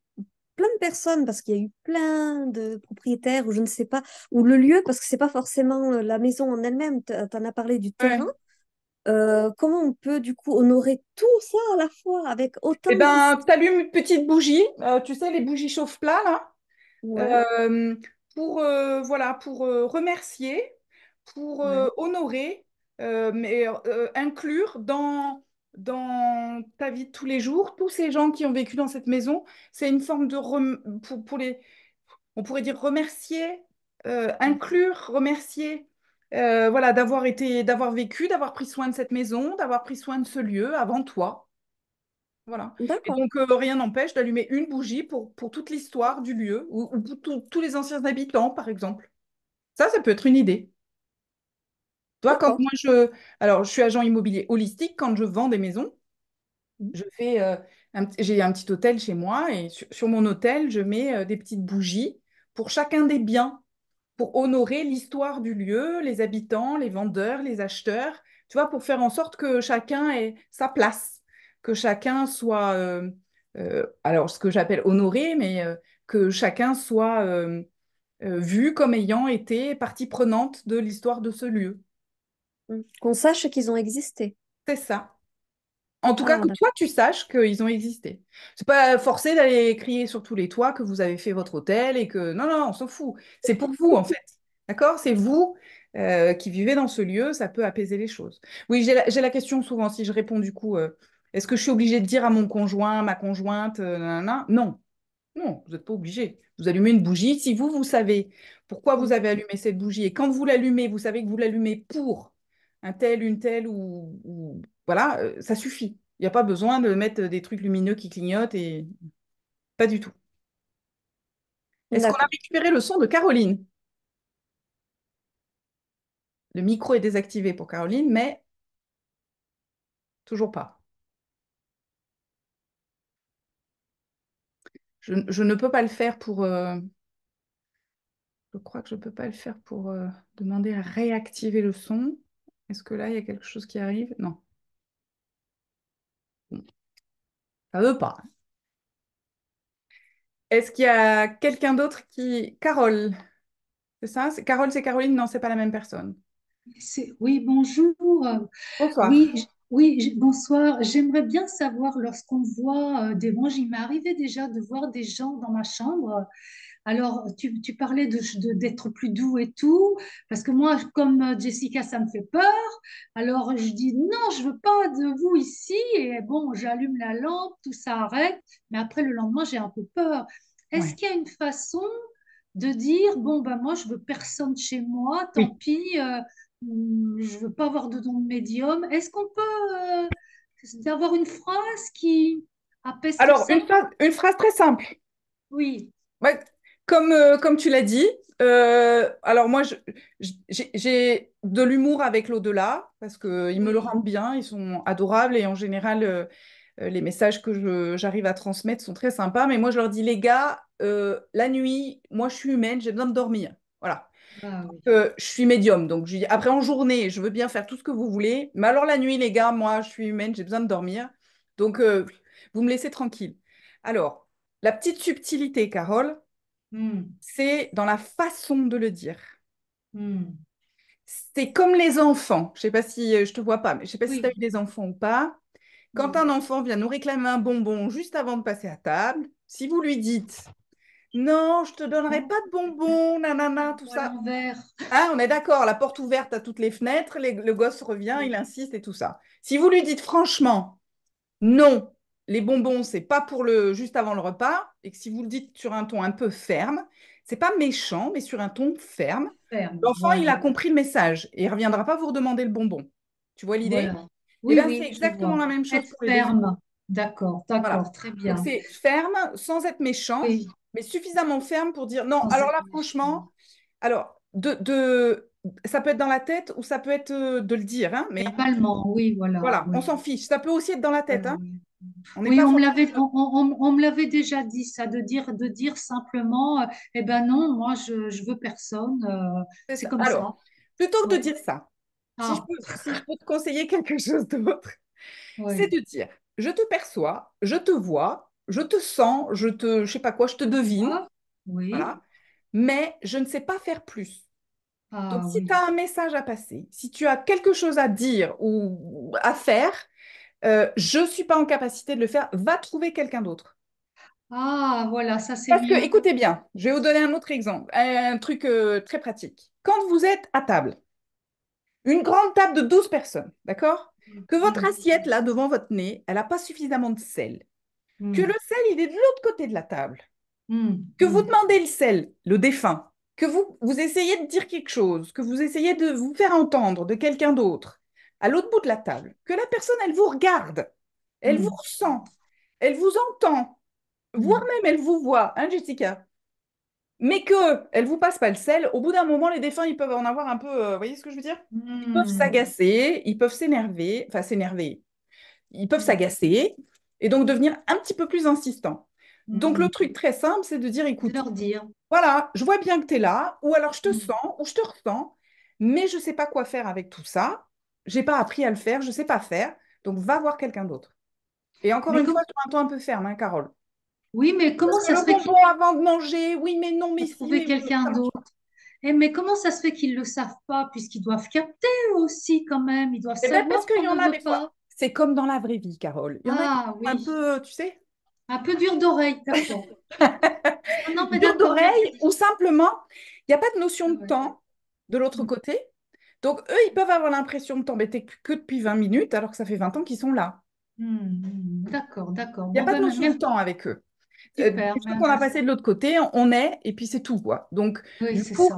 plein de personnes parce qu'il y a eu plein de propriétaires ou je ne sais pas ou le lieu parce que c'est pas forcément la maison en elle-même. Tu en as parlé du terrain. comment on peut du coup honorer tout ça à la fois avec autant Eh ben, allumes une petite bougie, tu sais les bougies chauffe-plat là, pour voilà pour remercier, pour honorer, mais inclure dans dans ta vie de tous les jours, tous ces gens qui ont vécu dans cette maison, c'est une forme de pour, les, on pourrait dire remercier, euh, inclure, remercier, euh, voilà, d'avoir été, d'avoir vécu, d'avoir pris soin de cette maison, d'avoir pris soin de ce lieu avant toi. Voilà. donc euh, rien n'empêche d'allumer une bougie pour, pour toute l'histoire du lieu ou, tous les anciens habitants, par exemple. Ça, ça peut être une idée je. Alors, je suis agent immobilier holistique, quand je vends des maisons, mmh. euh, j'ai un petit hôtel chez moi et sur, mon hôtel, je mets euh, des petites bougies pour chacun des biens, pour honorer l'histoire du lieu, les habitants, les vendeurs, les acheteurs, tu vois, pour faire en sorte que chacun ait sa place, que chacun soit. Euh, alors, ce que j'appelle honoré, mais que chacun soit. vu comme ayant été partie prenante de l'histoire de ce lieu. Mmh. Qu'on sache qu'ils ont existé. C'est ça. En tout cas, ah, que toi, tu saches qu'ils ont existé. C'est pas forcé d'aller crier sur tous les toits que vous avez fait votre hôtel et que. Non, non, on s'en fout. C'est pour vous, en fait. D'accord C'est vous euh, qui vivez dans ce lieu, ça peut apaiser les choses. Oui, j'ai la, question souvent, si je réponds du coup, euh, est-ce que je suis obligée de dire à mon conjoint, ma conjointe, euh, non Non. Non, vous n'êtes pas obligé. Vous allumez une bougie. Si vous, vous savez pourquoi vous mmh. avez allumé cette bougie et quand vous l'allumez, vous savez que vous l'allumez pour un tel, une telle, ou, voilà, euh, ça suffit. Il n'y a pas besoin de mettre des trucs lumineux qui clignotent et pas du tout. Est-ce qu'on a récupéré le son de Caroline Le micro est désactivé pour Caroline, mais toujours pas. Je, ne peux pas le faire pour... Je crois que je ne peux pas le faire pour euh, euh, demander à réactiver le son. Est-ce que là, il y a quelque chose qui arrive Non. Ça veut pas. Est-ce qu'il y a quelqu'un d'autre qui... Carole, c'est ça Carole, c'est Caroline Non, c'est pas la même personne. Oui, bonjour. Bonsoir. Oui, bonsoir. J'aimerais bien savoir, lorsqu'on voit euh, des... manches, il m'est arrivé déjà de voir des gens dans ma chambre alors, tu, parlais d'être de, d'être plus doux et tout, parce que moi, comme Jessica, ça me fait peur. Alors, je dis non, je veux pas de vous ici. Et bon, j'allume la lampe, tout ça arrête. Mais après, le lendemain, j'ai un peu peur. Est-ce qu'il y a une façon de dire bon, bah moi, je veux personne chez moi, tant pis, euh, hum, je veux pas avoir de don de médium. Est-ce qu'on peut euh, avoir une phrase qui apaise Alors, une, phrase, une phrase très simple. Oui. Ouais, euh, comme, tu l'as dit, euh, alors moi, j'ai de l'humour avec l'au-delà, parce qu'ils me le rendent bien, ils sont adorables, et en général, euh, les messages que j'arrive à transmettre sont très sympas. Mais moi, je leur dis, les gars, la nuit, moi, je suis humaine, j'ai besoin de dormir. Voilà. Ah je suis médium, donc je dis, après en journée, je veux bien faire tout ce que vous voulez, mais alors la nuit, les gars, moi, je suis humaine, j'ai besoin de dormir, donc vous me laissez tranquille. Alors, la petite subtilité, Carole, Hmm. c'est dans la façon de le dire. Hmm. C'est comme les enfants. Je sais pas si euh, je te vois pas, mais je sais pas si tu as eu des enfants ou pas. Quand un enfant vient nous réclamer un bonbon juste avant de passer à table, si vous lui dites non, je te donnerai pas de bonbon", nanana, tout ça. Ah, on est d'accord, la porte ouverte à toutes les fenêtres, le gosse revient, il insiste et tout ça. Si vous lui dites franchement, non, les bonbons, c'est pas pour le juste avant le repas, et que si vous le dites sur un ton un peu ferme, c'est pas méchant, mais sur un ton ferme, l'enfant il a compris le message et il reviendra pas vous redemander le bonbon. Tu vois l'idée Oui, c'est exactement la même chose. Être ferme, d'accord, d'accord, très bien. C'est ferme sans être méchant, mais suffisamment ferme pour dire non. alors là, franchement, alors ça peut être dans la tête ou ça peut être euh, de le dire. Hein, mais... oui, voilà. Voilà, on s'en fiche. Ça peut aussi être dans la tête. Ah hein. On oui, on me l'avait, déjà dit ça, de dire, de dire simplement, euh, eh ben non, moi je, veux personne. Euh, c'est, comme Alors, ça. Plutôt que de dire ça, ah. si, je peux, te conseiller quelque chose d'autre, c'est de dire, je te perçois, je te vois, je te sens, je te, sais pas quoi, je te devine. Ah, mais je ne sais pas faire plus. Ah, Donc, si tu as un message à passer, si tu as quelque chose à dire ou à faire, euh, je ne suis pas en capacité de le faire, va trouver quelqu'un d'autre. Ah, voilà, ça c'est. Parce que, écoutez bien, je vais vous donner un autre exemple, un truc euh, très pratique. Quand vous êtes à table, une grande table de 12 personnes, d'accord Que mm, votre mm, assiette, mm. là, devant votre nez, elle n'a pas suffisamment de sel. Que le sel, il est de l'autre côté de la table. Que vous demandez le sel, le défunt. Que vous, vous essayez de dire quelque chose, que vous essayez de vous faire entendre de quelqu'un d'autre à l'autre bout de la table, que la personne, elle vous regarde, elle mm. vous ressent, elle vous entend, mm. voire même elle vous voit, hein, Jessica mais qu'elle elle vous passe pas le sel, au bout d'un moment, les défunts, ils peuvent en avoir un peu, euh, vous voyez ce que je veux dire Ils peuvent mm. s'agacer, ils peuvent s'énerver, enfin s'énerver, ils peuvent s'agacer et donc devenir un petit peu plus insistants. Donc le truc très simple, c'est de dire, écoute, dire. voilà, je vois bien que tu es là, ou alors je te sens, ou je te ressens, mais je ne sais pas quoi faire avec tout ça j'ai pas appris à le faire, je sais pas faire, donc va voir quelqu'un d'autre. Et encore une fois, tu as un peu ferme, hein, Carole. Oui, mais comment ça se fait avant de manger, oui, mais non, mais quelqu'un d'autre. Eh, mais comment ça se fait qu'ils ne le savent pas, puisqu'ils doivent capter aussi quand même, ils doivent eh ben, savoir. C'est comme dans la vraie vie, Carole. Il y en a ah, un peu, tu sais. Un peu dur d'oreille, d'oreille, ou simplement, il n'y a pas de notion de temps de l'autre mm. côté. Donc, eux, ils peuvent avoir l'impression de t'embêter que depuis 20 minutes, alors que ça fait 20 ans qu'ils sont là. Hmm, hmm. d'accord, d'accord. Il n'y a pas ben, de notion ben, de temps avec eux. Euh, Super, ben, fois qu'on a passé de l'autre côté, on est, et puis c'est tout, quoi. Donc, pour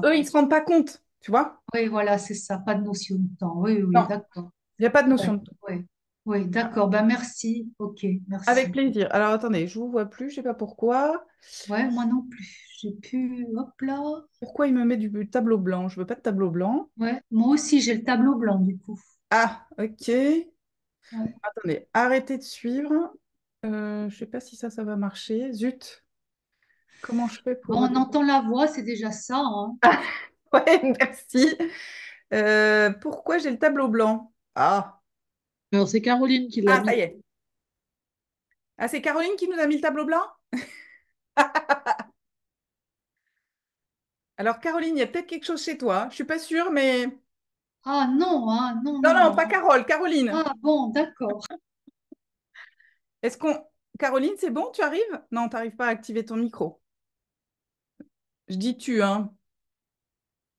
eux, ils ne se rendent pas compte, tu vois Oui, voilà, c'est ça, pas de notion de temps. Oui, oui, d'accord. Il n'y a pas de notion de temps. Oui, oui d'accord, ben merci, ok, merci. Avec plaisir. Alors, attendez, je ne vous vois plus, je ne sais pas pourquoi. Ouais, moi non plus. J'ai pu. là. Pourquoi il me met du tableau blanc Je veux pas de tableau blanc. Ouais, moi aussi, j'ai le tableau blanc du coup. Ah, ok. Attendez, arrêtez de suivre. Je euh, je sais pas si ça, ça va marcher. Zut. Comment je fais pour. on entend la voix, c'est déjà ça. Hein. Ah, ouais, merci. Euh, pourquoi j'ai le tableau blanc Ah. c'est Caroline qui l'a. Ah, mis. ça y est. Ah, c'est Caroline qui nous a mis le tableau blanc Alors, Caroline, il y a peut-être quelque chose chez toi. Je ne suis pas sûre, mais. Ah hein, non, non, non. Non, non, pas Carole, Caroline. Ah bon, d'accord. Est-ce qu'on. Caroline, c'est bon, tu arrives Non, tu n'arrives pas à activer ton micro. Je dis tu, hein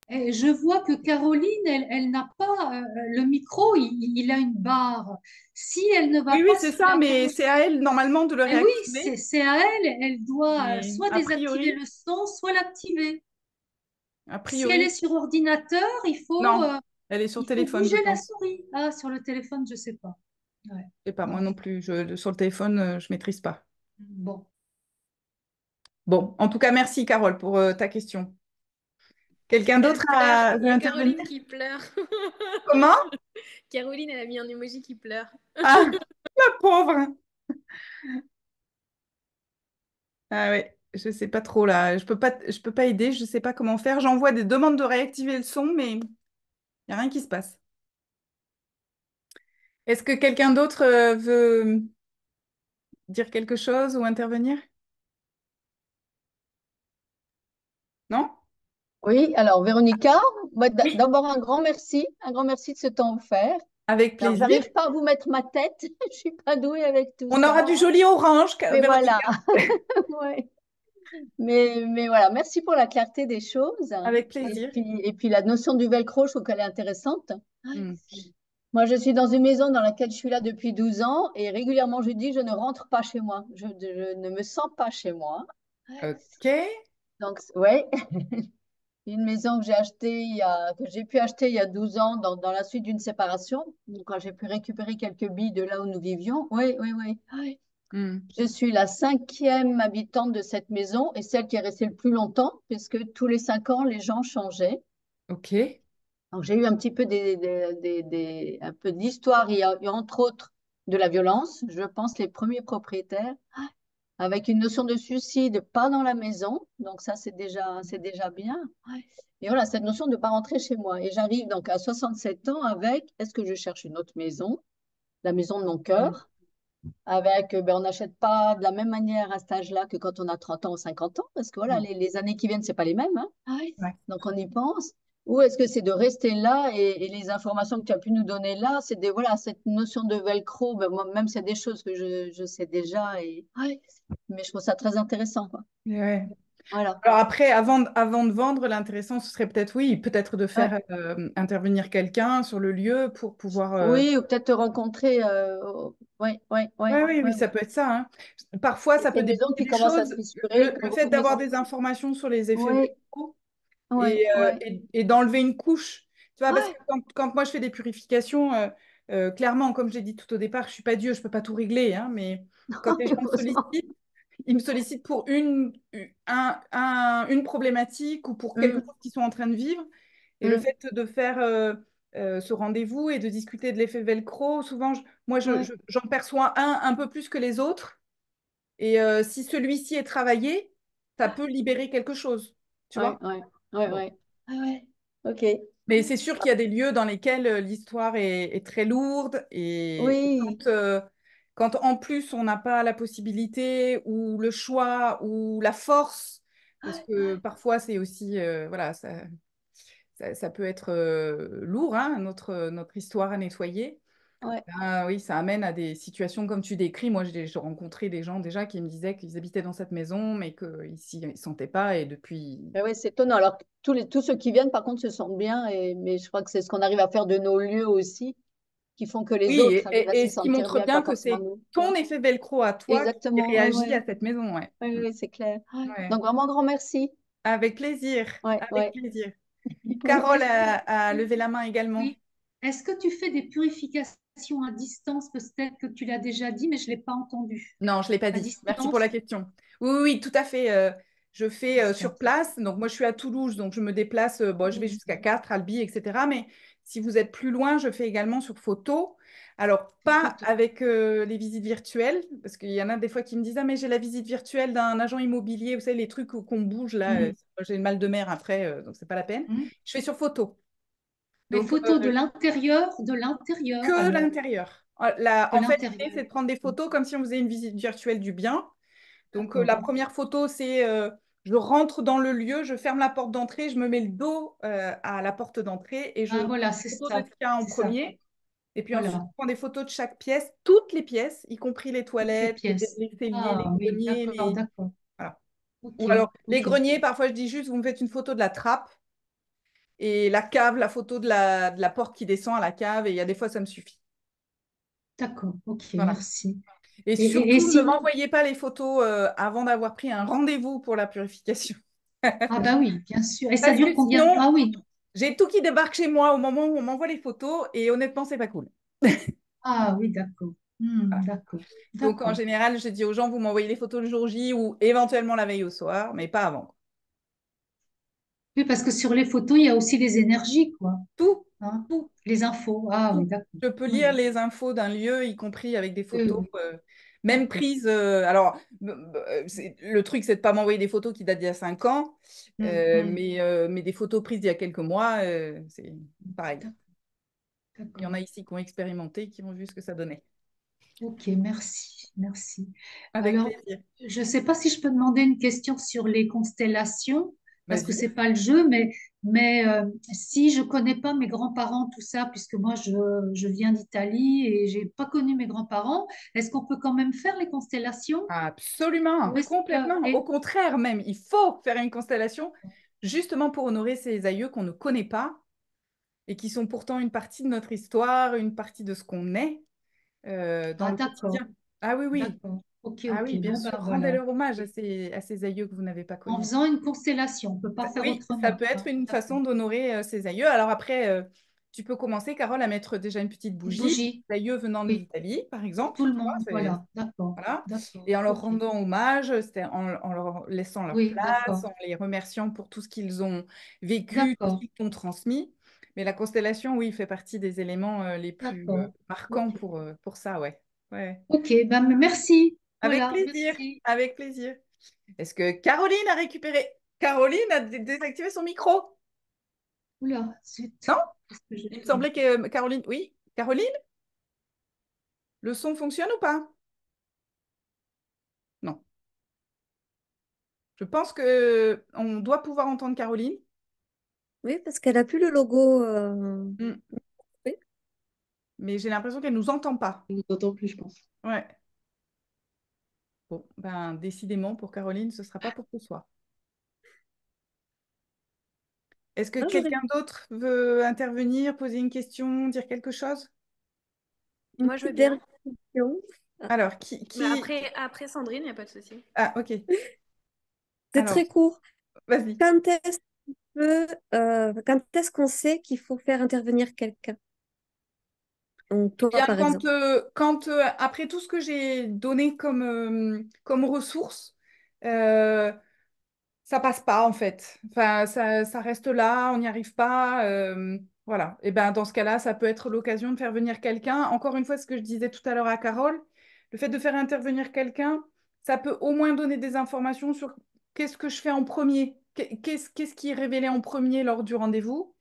je vois que Caroline, elle, n'a pas euh, euh, le micro, il, a une barre. Si elle ne va pas. Oui, c'est ça, mais c'est à elle normalement de le eh réactiver. oui, c'est à elle, elle doit euh, soit désactiver le son, soit l'activer. Si elle est sur ordinateur, il faut. Non, elle est sur téléphone. J'ai la souris. Ah, sur le téléphone, je ne sais pas. Ouais. pas, moi non plus. Je, sur le téléphone, je ne maîtrise pas. Bon. Bon, en tout cas, merci Carole pour ta question. Quelqu'un d'autre a Caroline qui pleure. Comment Caroline, elle a mis un emoji qui pleure. ah, la pauvre Ah ouais, je ne sais pas trop là. Je peux peux pas aider, je ne sais pas comment faire. J'envoie des demandes de réactiver le son, mais il n'y a rien qui se passe. Est-ce que quelqu'un d'autre euh, veut euh, dire quelque chose ou intervenir Non oui, alors Véronica, bah, d'abord un grand merci, un grand merci de ce temps offert. Avec plaisir. Je n'arrive pas à vous mettre ma tête, je suis pas douée avec tout. On aura du joli orange. Mais Véronica. voilà. mais, mais voilà, merci pour la clarté des choses. Avec plaisir. Et puis, la notion du velcro, je trouve qu'elle est intéressante. Mm. Ah, moi, je suis dans une maison dans laquelle je suis là depuis 12 ans et régulièrement, je dis, je ne rentre pas chez moi. Je, je ne me sens pas chez moi. Ok. Donc, ouais. une maison que j'ai achetée il y a, que j'ai pu acheter il y a 12 ans dans, la suite d'une séparation. Donc, quand j'ai pu récupérer quelques billes de là où nous vivions. Oui, oui, oui. Hmm. Je suis la cinquième habitante de cette maison et celle qui est restée le plus longtemps, puisque tous les cinq ans, les gens changeaient. OK. Donc, j'ai eu un petit peu des, des, un peu d'histoire, entre autres de la violence. Je pense les premiers propriétaires, ah, avec une notion de suicide, pas dans la maison. Donc ça, c'est déjà, c'est déjà bien. Et voilà, cette notion de ne pas rentrer chez moi. Et j'arrive donc à 67 ans avec, est-ce que je cherche une autre maison, la maison de mon cœur mm. avec, euh, ben, on n'achète pas de la même manière à cet âge-là que quand on a 30 ans ou 50 ans, parce que voilà, mm. les, années qui viennent, ce pas les mêmes. Hein. Ah donc on y pense ou est-ce que c'est de rester là et, les informations que tu as pu nous donner là, c'est des voilà cette notion de velcro, ben moi même c'est des choses que je, sais déjà et mais je trouve ça très intéressant Alors après, avant, de vendre, l'intéressant, ce serait peut-être, oui, peut-être de faire euh, intervenir quelqu'un sur le lieu pour pouvoir... Euh oui, ou peut-être te rencontrer. Euh... oui, oui, ça peut être ça. Hein. Parfois, ça peut être des gens qui commencent à fissurer, Le, fait d'avoir des informations sur les effets euh, et, et, d'enlever une couche. Tu vois, parce que quand, moi je fais des purifications, euh, euh, clairement, comme j'ai dit tout au départ, je suis pas Dieu, je peux pas tout régler, hein, mais quand les gens me sollicitent, ils me sollicitent pour une, un, une problématique ou pour quelque mmh. chose qu'ils sont en train de vivre. Et le mmh. fait de faire ce rendez-vous et de discuter de l'effet velcro, souvent, moi, j'en perçois un un peu plus que les autres. Et si celui-ci est travaillé, ça ah. peut libérer quelque chose. Tu vois Ouais, ah ouais. Ok. Mais c'est sûr qu'il y a des lieux dans lesquels euh, l'histoire est, très lourde et euh, quand, en plus on n'a pas la possibilité ou le choix ou la force, ah parce que parfois c'est aussi, euh, voilà, ça, ça, peut être lourd, hein, notre, notre histoire à nettoyer. Bah, oui, ça amène à des situations comme tu décris. Moi, j'ai rencontré des gens déjà qui me disaient qu'ils habitaient dans cette maison, mais qu'ils ne s'y sentaient pas. Et depuis. Bah c'est étonnant. Alors, tous, les, tous ceux qui viennent, par contre, se sentent bien. Et, mais je crois que c'est ce qu'on arrive à faire de nos lieux aussi, qui font que les autres. Et, et, et ce qui montre bien, que c'est ton effet velcro à toi qui réagit à cette maison. Oui, c'est clair. Ah, donc, vraiment, grand merci. Avec plaisir. Avec plaisir. Carole a, levé la main également. Est-ce que tu fais des purifications à distance, peut-être que tu l'as déjà dit, mais je ne l'ai pas entendu. Non, je ne l'ai pas dit. Merci pour la question. Oui, oui, tout à fait. Euh, je fais euh, sur place. Donc, moi, je suis à Toulouse, donc je me déplace. Euh, bon, je vais jusqu'à 4, Albi, etc. Mais si vous êtes plus loin, je fais également sur photo. Alors, pas avec les visites virtuelles, parce qu'il y en a des fois qui me disent Ah, mais j'ai la visite virtuelle d'un agent immobilier. Vous savez, les trucs qu'on bouge là. J'ai le mal de mer après, donc c'est pas la peine. Mmh. Je fais sur photo. Des photos de l'intérieur, de l'intérieur. Que l'intérieur. Oh, en fait, c'est de prendre des photos comme si on faisait une visite virtuelle du bien. Donc, euh, ah, la première photo, c'est euh, je rentre dans le lieu, je ferme la porte d'entrée, je me mets le dos euh, à la porte d'entrée et je ah, voilà, c'est ça. en premier. Et puis ensuite, on prend des photos de chaque pièce, toutes les pièces, y compris les toilettes, les, les, les, greniers. alors, les greniers, parfois, je dis juste, vous me faites une photo de la trappe et la cave, la photo de la, la porte qui descend à la cave. Et il y a des fois, ça me suffit. D'accord, ok, merci. Et, surtout, ne m'envoyez pas les photos euh, avant d'avoir pris un rendez-vous pour la purification. ah bah oui, bien sûr. Et ça dure combien Ah oui. J'ai tout qui débarque chez moi au moment où on m'envoie les photos et honnêtement, c'est pas cool. ah oui, d'accord. Hmm, d'accord. Donc en général, je dis aux gens, vous m'envoyez les photos le jour J ou éventuellement la veille au soir, mais pas avant parce que sur les photos, il y a aussi les énergies, quoi. Tout. Hein? tout. Les infos. Ah, je peux lire les infos d'un lieu, y compris avec des photos. Euh, même prises. Euh, alors, euh, le truc, c'est de ne pas m'envoyer des photos qui datent d'il y a 5 ans, mmh, mmh. mais, des photos prises il y a quelques mois, c'est pareil. Il y en a ici qui ont expérimenté, qui ont vu ce que ça donnait. Ok, merci, merci. je ne sais pas si je peux demander une question sur les constellations parce bah, que c'est pas le jeu, mais, mais euh, si je connais pas mes grands-parents, tout ça, puisque moi je, viens d'Italie et j'ai pas connu mes grands-parents, est-ce qu'on peut quand même faire les constellations Absolument, complètement. Au contraire, même, il faut faire une constellation justement pour honorer ces aïeux qu'on ne connaît pas et qui sont pourtant une partie de notre histoire, une partie de ce qu'on est euh, ah, ah oui, oui. Ah ok, oui, bien sûr, rendez leur hommage à ces, aïeux que vous n'avez pas connus. En faisant une constellation, on ne peut pas Ça peut hein, être une façon d'honorer euh, ces aïeux. Alors après, euh, tu peux commencer, Carole, à mettre déjà une petite bougie. aïeux venant de l'Italie, par exemple. Tout le monde, voilà. D'accord. Voilà. Et en leur rendant hommage, en, en, leur laissant leur place, en les remerciant pour tout ce qu'ils ont vécu, tout ce qu'ils ont transmis. Mais la constellation, oui, fait partie des éléments euh, les plus marquants pour, pour ça, ouais. ouais. Ok, ben merci. Avec plaisir. Avec plaisir. Est-ce que Caroline a récupéré Caroline a désactivé son micro Oula, c'est... Non Il me semblait que euh, Caroline... Oui, Caroline Le son fonctionne ou pas Non. Je pense que on doit pouvoir entendre Caroline. Oui, parce qu'elle n'a plus le logo. Euh, mm. Mais j'ai l'impression qu'elle ne nous entend pas. Elle ne nous entend plus, je pense. Ouais. Bon, ben décidément, pour Caroline, ce ne sera pas pour ce soir. Est-ce que ah, quelqu'un d'autre veut intervenir, poser une question, dire quelque chose Moi, je veux bien. Ah. Alors, qui, qui... Bah, après, après, Sandrine, il n'y a pas de souci. Ah, ok. C'est très court. Vas-y. Euh, quand est-ce qu'on sait qu'il faut faire intervenir quelqu'un quand, euh, euh, après tout ce que j'ai donné comme, euh, ressource comme ressources, ça passe pas en fait. Enfin, ça, reste là, on n'y arrive pas. voilà. Et ben dans ce cas-là, ça peut être l'occasion de faire venir quelqu'un. Encore une fois, ce que je disais tout à l'heure à Carole, le fait de faire intervenir quelqu'un, ça peut au moins donner des informations sur qu'est-ce que je fais en premier, qu'est-ce qui est révélé en premier lors du rendez-vous,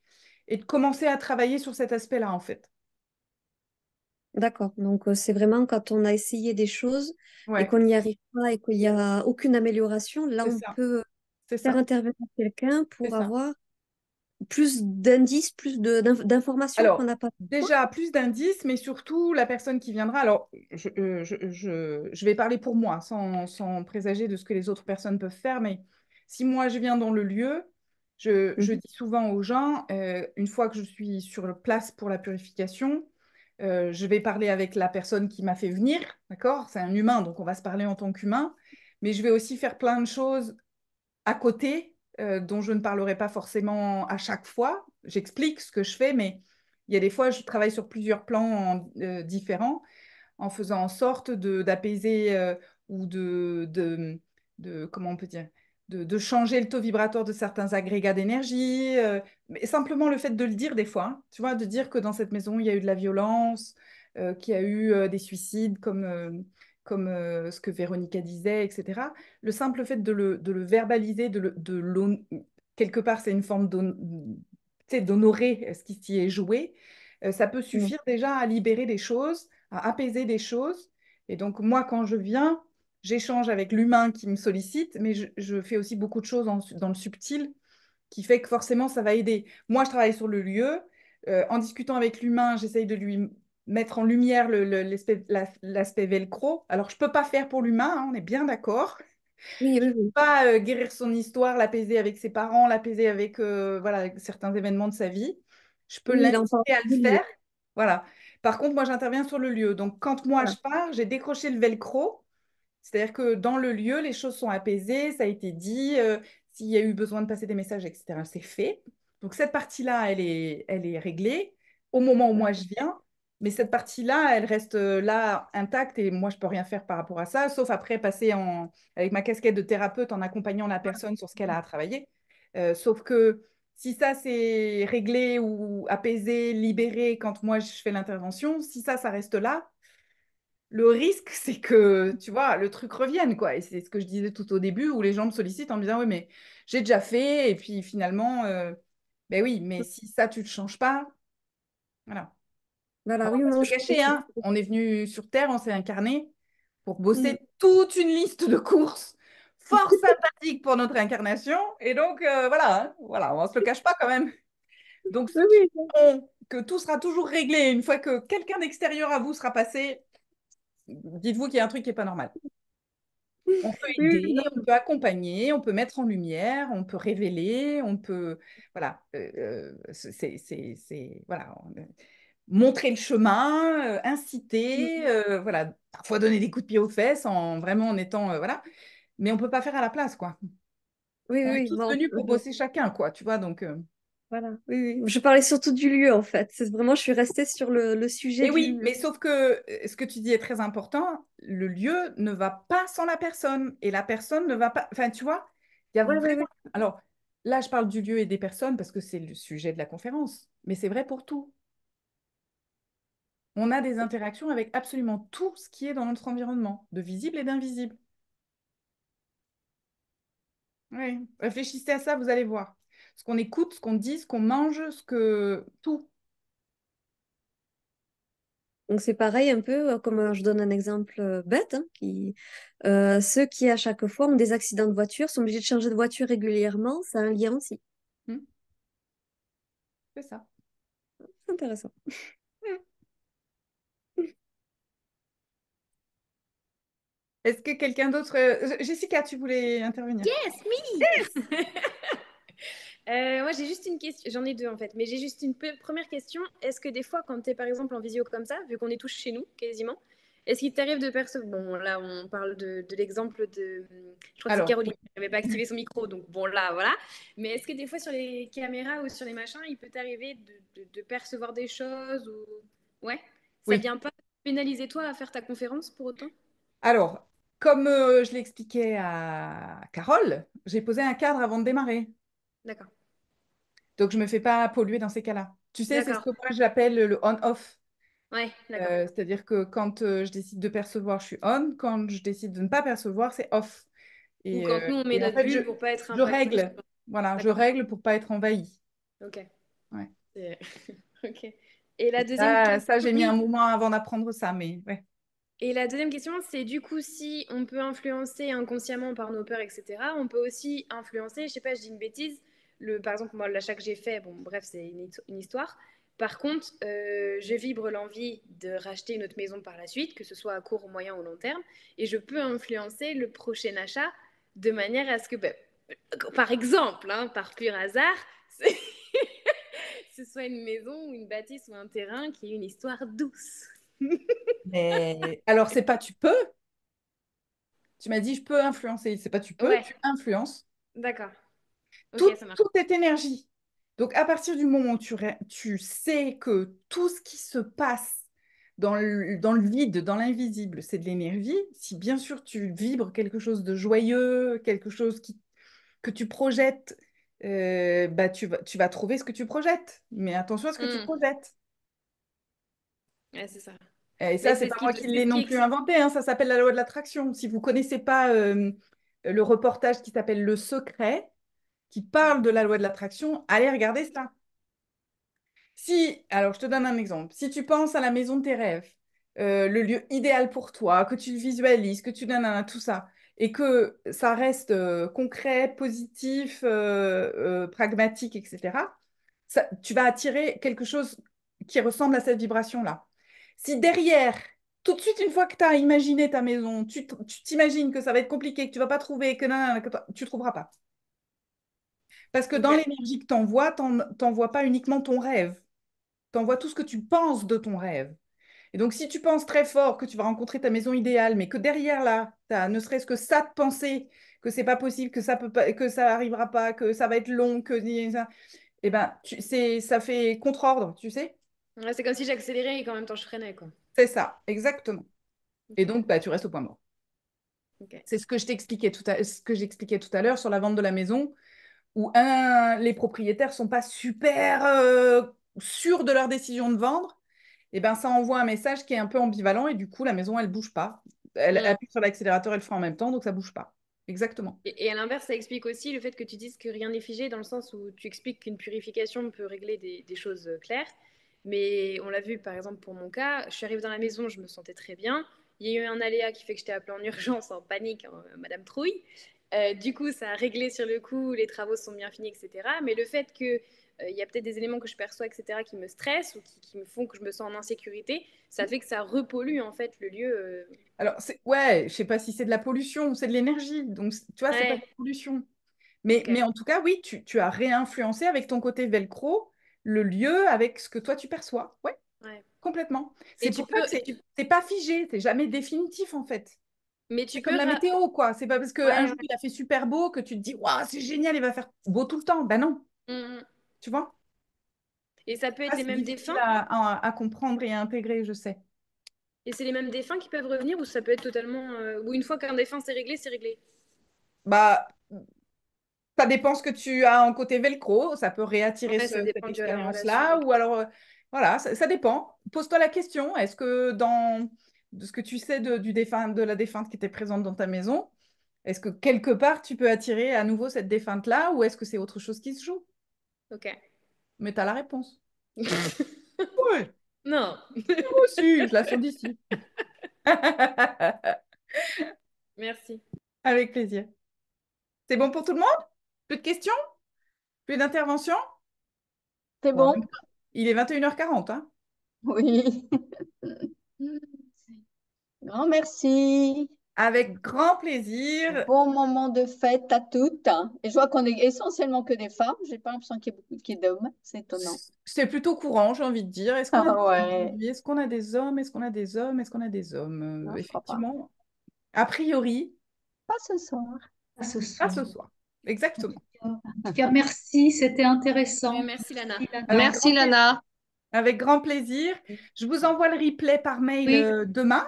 et de commencer à travailler sur cet aspect-là en fait. D'accord. Donc, c'est vraiment quand on a essayé des choses et qu'on n'y arrive pas et qu'il n'y a aucune amélioration, là, on peut faire intervenir quelqu'un pour avoir plus d'indices, plus d'informations qu'on n'a pas. Déjà, plus d'indices, mais surtout, la personne qui viendra. Alors, je, euh, vais parler pour moi, sans, présager de ce que les autres personnes peuvent faire, mais si moi, je viens dans le lieu, je, mmh dis souvent aux gens, une fois que je suis sur place pour la purification, euh, je vais parler avec la personne qui m'a fait venir, d'accord C'est un humain, donc on va se parler en tant qu'humain, mais je vais aussi faire plein de choses à côté euh, dont je ne parlerai pas forcément à chaque fois. J'explique ce que je fais, mais il y a des fois, je travaille sur plusieurs plans euh, différents en faisant en sorte d'apaiser ou de, de, comment on peut dire, de, changer le taux vibratoire de certains agrégats d'énergie, euh, mais simplement le fait de le dire des fois, hein, tu vois, de dire que dans cette maison, il y a eu de la violence, euh, qu'il y a eu euh, des suicides, comme, comme ce que Véronica disait, etc. Le simple fait de le, verbaliser, de, le, quelque part, c'est une forme d'honorer ce qui s'y est joué, ça peut mmh. suffire déjà à libérer des choses, à apaiser des choses. Et donc, moi, quand je viens, j'échange avec l'humain qui me sollicite, mais je, fais aussi beaucoup de choses dans le subtil qui fait que forcément ça va aider. Moi, je travaille sur le lieu. Euh, en discutant avec l'humain, j'essaye de lui mettre en lumière l'aspect velcro. Alors, je ne peux pas faire pour l'humain, hein, on est bien d'accord. Je ne peux pas euh, guérir son histoire, l'apaiser avec ses parents, l'apaiser avec euh, voilà, certains événements de sa vie. Je peux l'inciter à le faire. Voilà. Par contre, moi, j'interviens sur le lieu. Donc, quand moi, je pars, j'ai décroché le velcro c'est-à-dire que dans le lieu, les choses sont apaisées, ça a été dit, euh, s'il y a eu besoin de passer des messages, etc., c'est fait. Donc cette partie-là, elle est, elle est réglée au moment où moi je viens, mais cette partie-là, elle reste euh, là intacte et moi je peux rien faire par rapport à ça, sauf après passer en, avec ma casquette de thérapeute en accompagnant la personne sur ce qu'elle a à travailler. Euh, sauf que si ça c'est réglé ou apaisé, libéré quand moi je fais l'intervention, si ça, ça reste là, le risque, c'est que, tu vois, le truc revienne, quoi. Et c'est ce que je disais tout au début, où les gens me sollicitent en me disant, oui, mais j'ai déjà fait, et puis finalement, euh, ben oui, mais si ça, tu ne changes pas, voilà. Voilà, oui, on, se cacher, hein. on est venu sur Terre, on s'est incarné pour bosser mm. toute une liste de courses fort sympathique pour notre incarnation. Et donc, euh, voilà, hein. voilà, on ne se le cache pas quand même. Donc, qui oui. que tout sera toujours réglé une fois que quelqu'un d'extérieur à vous sera passé, dites-vous qu'il y a un truc qui n'est pas normal. On peut aider, on peut accompagner, on peut mettre en lumière, on peut révéler, on peut voilà, euh, euh, c'est voilà, euh, montrer le chemin, inciter, voilà, parfois donner des coups de pied aux fesses en vraiment en étant voilà, mais on peut pas faire à la place quoi. Oui on Est tous pour bosser chacun quoi, tu vois donc. Voilà, oui, oui. Je parlais surtout du lieu, en fait. C'est vraiment, je suis restée sur le, sujet. Mais oui, mais sauf que euh, ce que tu dis est très important. Le lieu ne va pas sans la personne et la personne ne va pas. Enfin, tu vois, il y a vraiment... Alors là, je parle du lieu et des personnes parce que c'est le sujet de la conférence, mais c'est vrai pour tout. On a des interactions avec absolument tout ce qui est dans notre environnement, de visible et d'invisible. Oui, réfléchissez à ça, vous allez voir ce qu'on écoute, ce qu'on dit, ce qu'on mange, ce que tout. Donc c'est pareil un peu, euh, comme euh, je donne un exemple euh, bête, hein, ceux qui à chaque fois ont des accidents de voiture sont obligés de changer de voiture régulièrement, ça a un lien aussi. Mmh. C'est ça. C'est Intéressant. Mmh. Est-ce que quelqu'un d'autre... Jessica, tu voulais intervenir Yes, me moi j'ai juste une question, j'en ai deux en fait, mais j'ai juste une première question. Est-ce que des fois, quand tu es par exemple en visio comme ça, vu qu'on est tous chez nous quasiment, est-ce qu'il t'arrive de percevoir... Bon, là, on parle de, l'exemple de. Je crois que c'est Caroline qui n'avait pas activé son micro, donc bon, là, voilà. Mais est-ce que des fois, sur les caméras ou sur les machins, il peut t'arriver de, percevoir des choses ou... Ouais Ça ne vient pas pénaliser toi à faire ta conférence pour autant Alors, comme euh, je l'expliquais à Carole, j'ai posé un cadre avant de démarrer. D'accord. Donc, je ne me fais pas polluer dans ces cas-là. Tu sais, c'est ce que moi j'appelle le on-off. Ouais, euh, C'est-à-dire que quand euh, je décide de percevoir, je suis on. Quand je décide de ne pas percevoir, c'est off. Et, Ou euh, quand nous, on met notre bulle pour pas être Je règle. Voilà, je règle pour pas être envahi. Ok. Ouais. ok. Et la deuxième. question... Ça, j'ai mis un moment avant d'apprendre ça, mais ouais. Et la deuxième question, c'est du coup, si on peut influencer inconsciemment par nos peurs, etc., on peut aussi influencer, je sais pas, je dis une bêtise, le, par exemple, moi, l'achat que j'ai fait, bon, bref, c'est une, histoire. Par contre, euh, je vibre l'envie de racheter une autre maison par la suite, que ce soit à court, moyen ou long terme, et je peux influencer le prochain achat de manière à ce que, ben, par exemple, hein, par pur hasard, ce soit une maison ou une bâtisse ou un terrain qui ait une histoire douce. Mais alors, c'est pas tu peux. Tu m'as dit je peux influencer. C'est pas tu peux, tu influences. D'accord toute cette énergie. Donc, à partir du moment où tu, sais que tout ce qui se passe dans le, vide, dans l'invisible, c'est de l'énergie, si bien sûr tu vibres quelque chose de joyeux, quelque chose que tu projettes, euh, bah, tu, vas, trouver ce que tu projettes. Mais attention à ce que tu hmm. projettes. c'est ça. Et ça, c'est pas moi qui, l'ai non plus inventé. Hein. ça s'appelle la loi de l'attraction. Si vous connaissez pas euh, le reportage qui s'appelle Le Secret, qui parle de la loi de l'attraction, allez regarder ça. Si, alors je te donne un exemple, si tu penses à la maison de tes rêves, euh, le lieu idéal pour toi, que tu le visualises, que tu donnes à tout ça, et que ça reste euh, concret, positif, euh, pragmatique, etc., tu vas attirer quelque chose qui ressemble à cette vibration-là. Si derrière, tout de suite, une fois que tu as imaginé ta maison, tu t'imagines que ça va être compliqué, que tu vas pas trouver, que, que tu ne trouveras pas. Parce que dans l'énergie que tu envoies, tu pas uniquement ton rêve. Tu envoies tout ce que tu penses de ton rêve. Et donc, si tu penses très fort que tu vas rencontrer ta maison idéale, mais que derrière là, tu ne serait-ce que ça de penser, que c'est pas possible, que ça peut pas, que ça arrivera pas, que ça va être long, que eh ben, ça fait contre-ordre, tu sais. c'est comme si j'accélérais et qu'en même temps je freinais, quoi. C'est ça, exactement. Et donc, bah, tu restes au point mort. C'est ce que je t'expliquais tout ce que j'expliquais tout à l'heure sur la vente de la maison où un, les propriétaires sont pas super euh, sûrs de leur décision de vendre, et eh ben ça envoie un message qui est un peu ambivalent et du coup la maison elle bouge pas. Elle mm. appuie sur l'accélérateur et le frein en même temps, donc ça bouge pas. Exactement. Et, à l'inverse, ça explique aussi le fait que tu dises que rien n'est figé dans le sens où tu expliques qu'une purification peut régler des, choses euh, claires. Mais on l'a vu, par exemple, pour mon cas, je suis arrivée dans la maison, je me sentais très bien. Il y a eu un aléa qui fait que j'étais appelée en urgence, en panique, euh, Madame Trouille. Euh, du coup, ça a réglé sur le coup, les travaux sont bien finis, etc. Mais le fait qu'il euh, y a peut-être des éléments que je perçois, etc., qui me stressent ou qui, me font que je me sens en insécurité, ça fait que ça repollue en fait le lieu. Euh. Alors, ouais, je sais pas si c'est de la pollution ou c'est de l'énergie. Donc, tu vois, c'est pas de la pollution. Mais, en tout cas, oui, tu, as réinfluencé avec ton côté velcro le lieu avec ce que toi tu perçois. Ouais, complètement. C'est c'est pas figé, c'est jamais définitif en fait. Mais tu comme la météo, quoi. C'est pas parce qu'un jour il a fait super beau que tu te dis, waouh, c'est génial, il va faire beau tout le temps. Ben non. Mmh, mmh. Tu vois Et ça peut être les mêmes défunts à, comprendre et à intégrer, je sais. Et c'est les mêmes défunts qui peuvent revenir ou ça peut être totalement. Euh, ou une fois qu'un défunt c'est réglé, c'est réglé Bah. Ça dépend ce que tu as en côté velcro, ça peut réattirer cette expérience-là, ou alors, euh, voilà, ça dépend. Pose-toi la question, est-ce que dans, de ce que tu sais de, du défunt, de la défunte qui était présente dans ta maison, est-ce que quelque part tu peux attirer à nouveau cette défunte-là ou est-ce que c'est autre chose qui se joue Ok. Mais tu as la réponse. ouais. Non. Moi aussi, je la sens d'ici. Merci. Avec plaisir. C'est bon pour tout le monde Plus de questions Plus d'interventions C'est bon. Il est 21h40. Hein oui. Grand merci. Avec grand plaisir. Bon moment de fête à toutes. Et je vois qu'on est essentiellement que des femmes. J'ai pas l'impression qu'il y ait beaucoup d'hommes. C'est étonnant. C'est plutôt courant, j'ai envie de dire. Ah Est-ce qu'on a, des hommes Est-ce qu'on a des hommes Est-ce qu'on a des hommes euh, Effectivement. A priori. Pas ce soir. Pas ce soir. Pas ce soir. Exactement. merci. C'était intéressant. Merci Lana. Merci Lana. Avec grand plaisir. Je vous envoie le replay par mail euh, demain.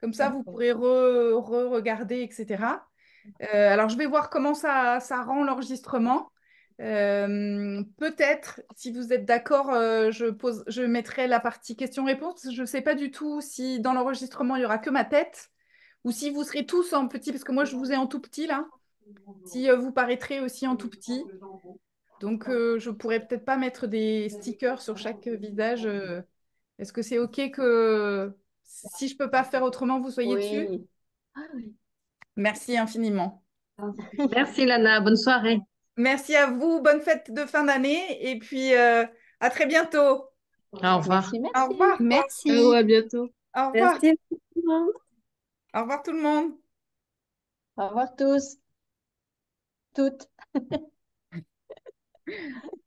Comme ça, vous pourrez re-regarder, etc. Euh, alors, je vais voir comment ça, rend l'enregistrement. Euh, peut-être, si vous êtes d'accord, euh, je, je mettrai la partie questions-réponses. Je ne sais pas du tout si dans l'enregistrement, il n'y aura que ma tête ou si vous serez tous en petit, parce que moi, je vous ai en tout petit là. Si vous paraîtrez aussi en tout petit. Donc, je ne pourrais peut-être pas mettre des stickers sur chaque visage. Est-ce que c'est OK que si je peux pas faire autrement, vous soyez dessus. Merci infiniment. Merci Lana, bonne soirée. Merci à vous, bonne fête de fin d'année et puis euh, à très bientôt. Au revoir. Au revoir. Merci. Au revoir, à bientôt. Au revoir. Au revoir tout le monde. Au revoir tous. Toutes.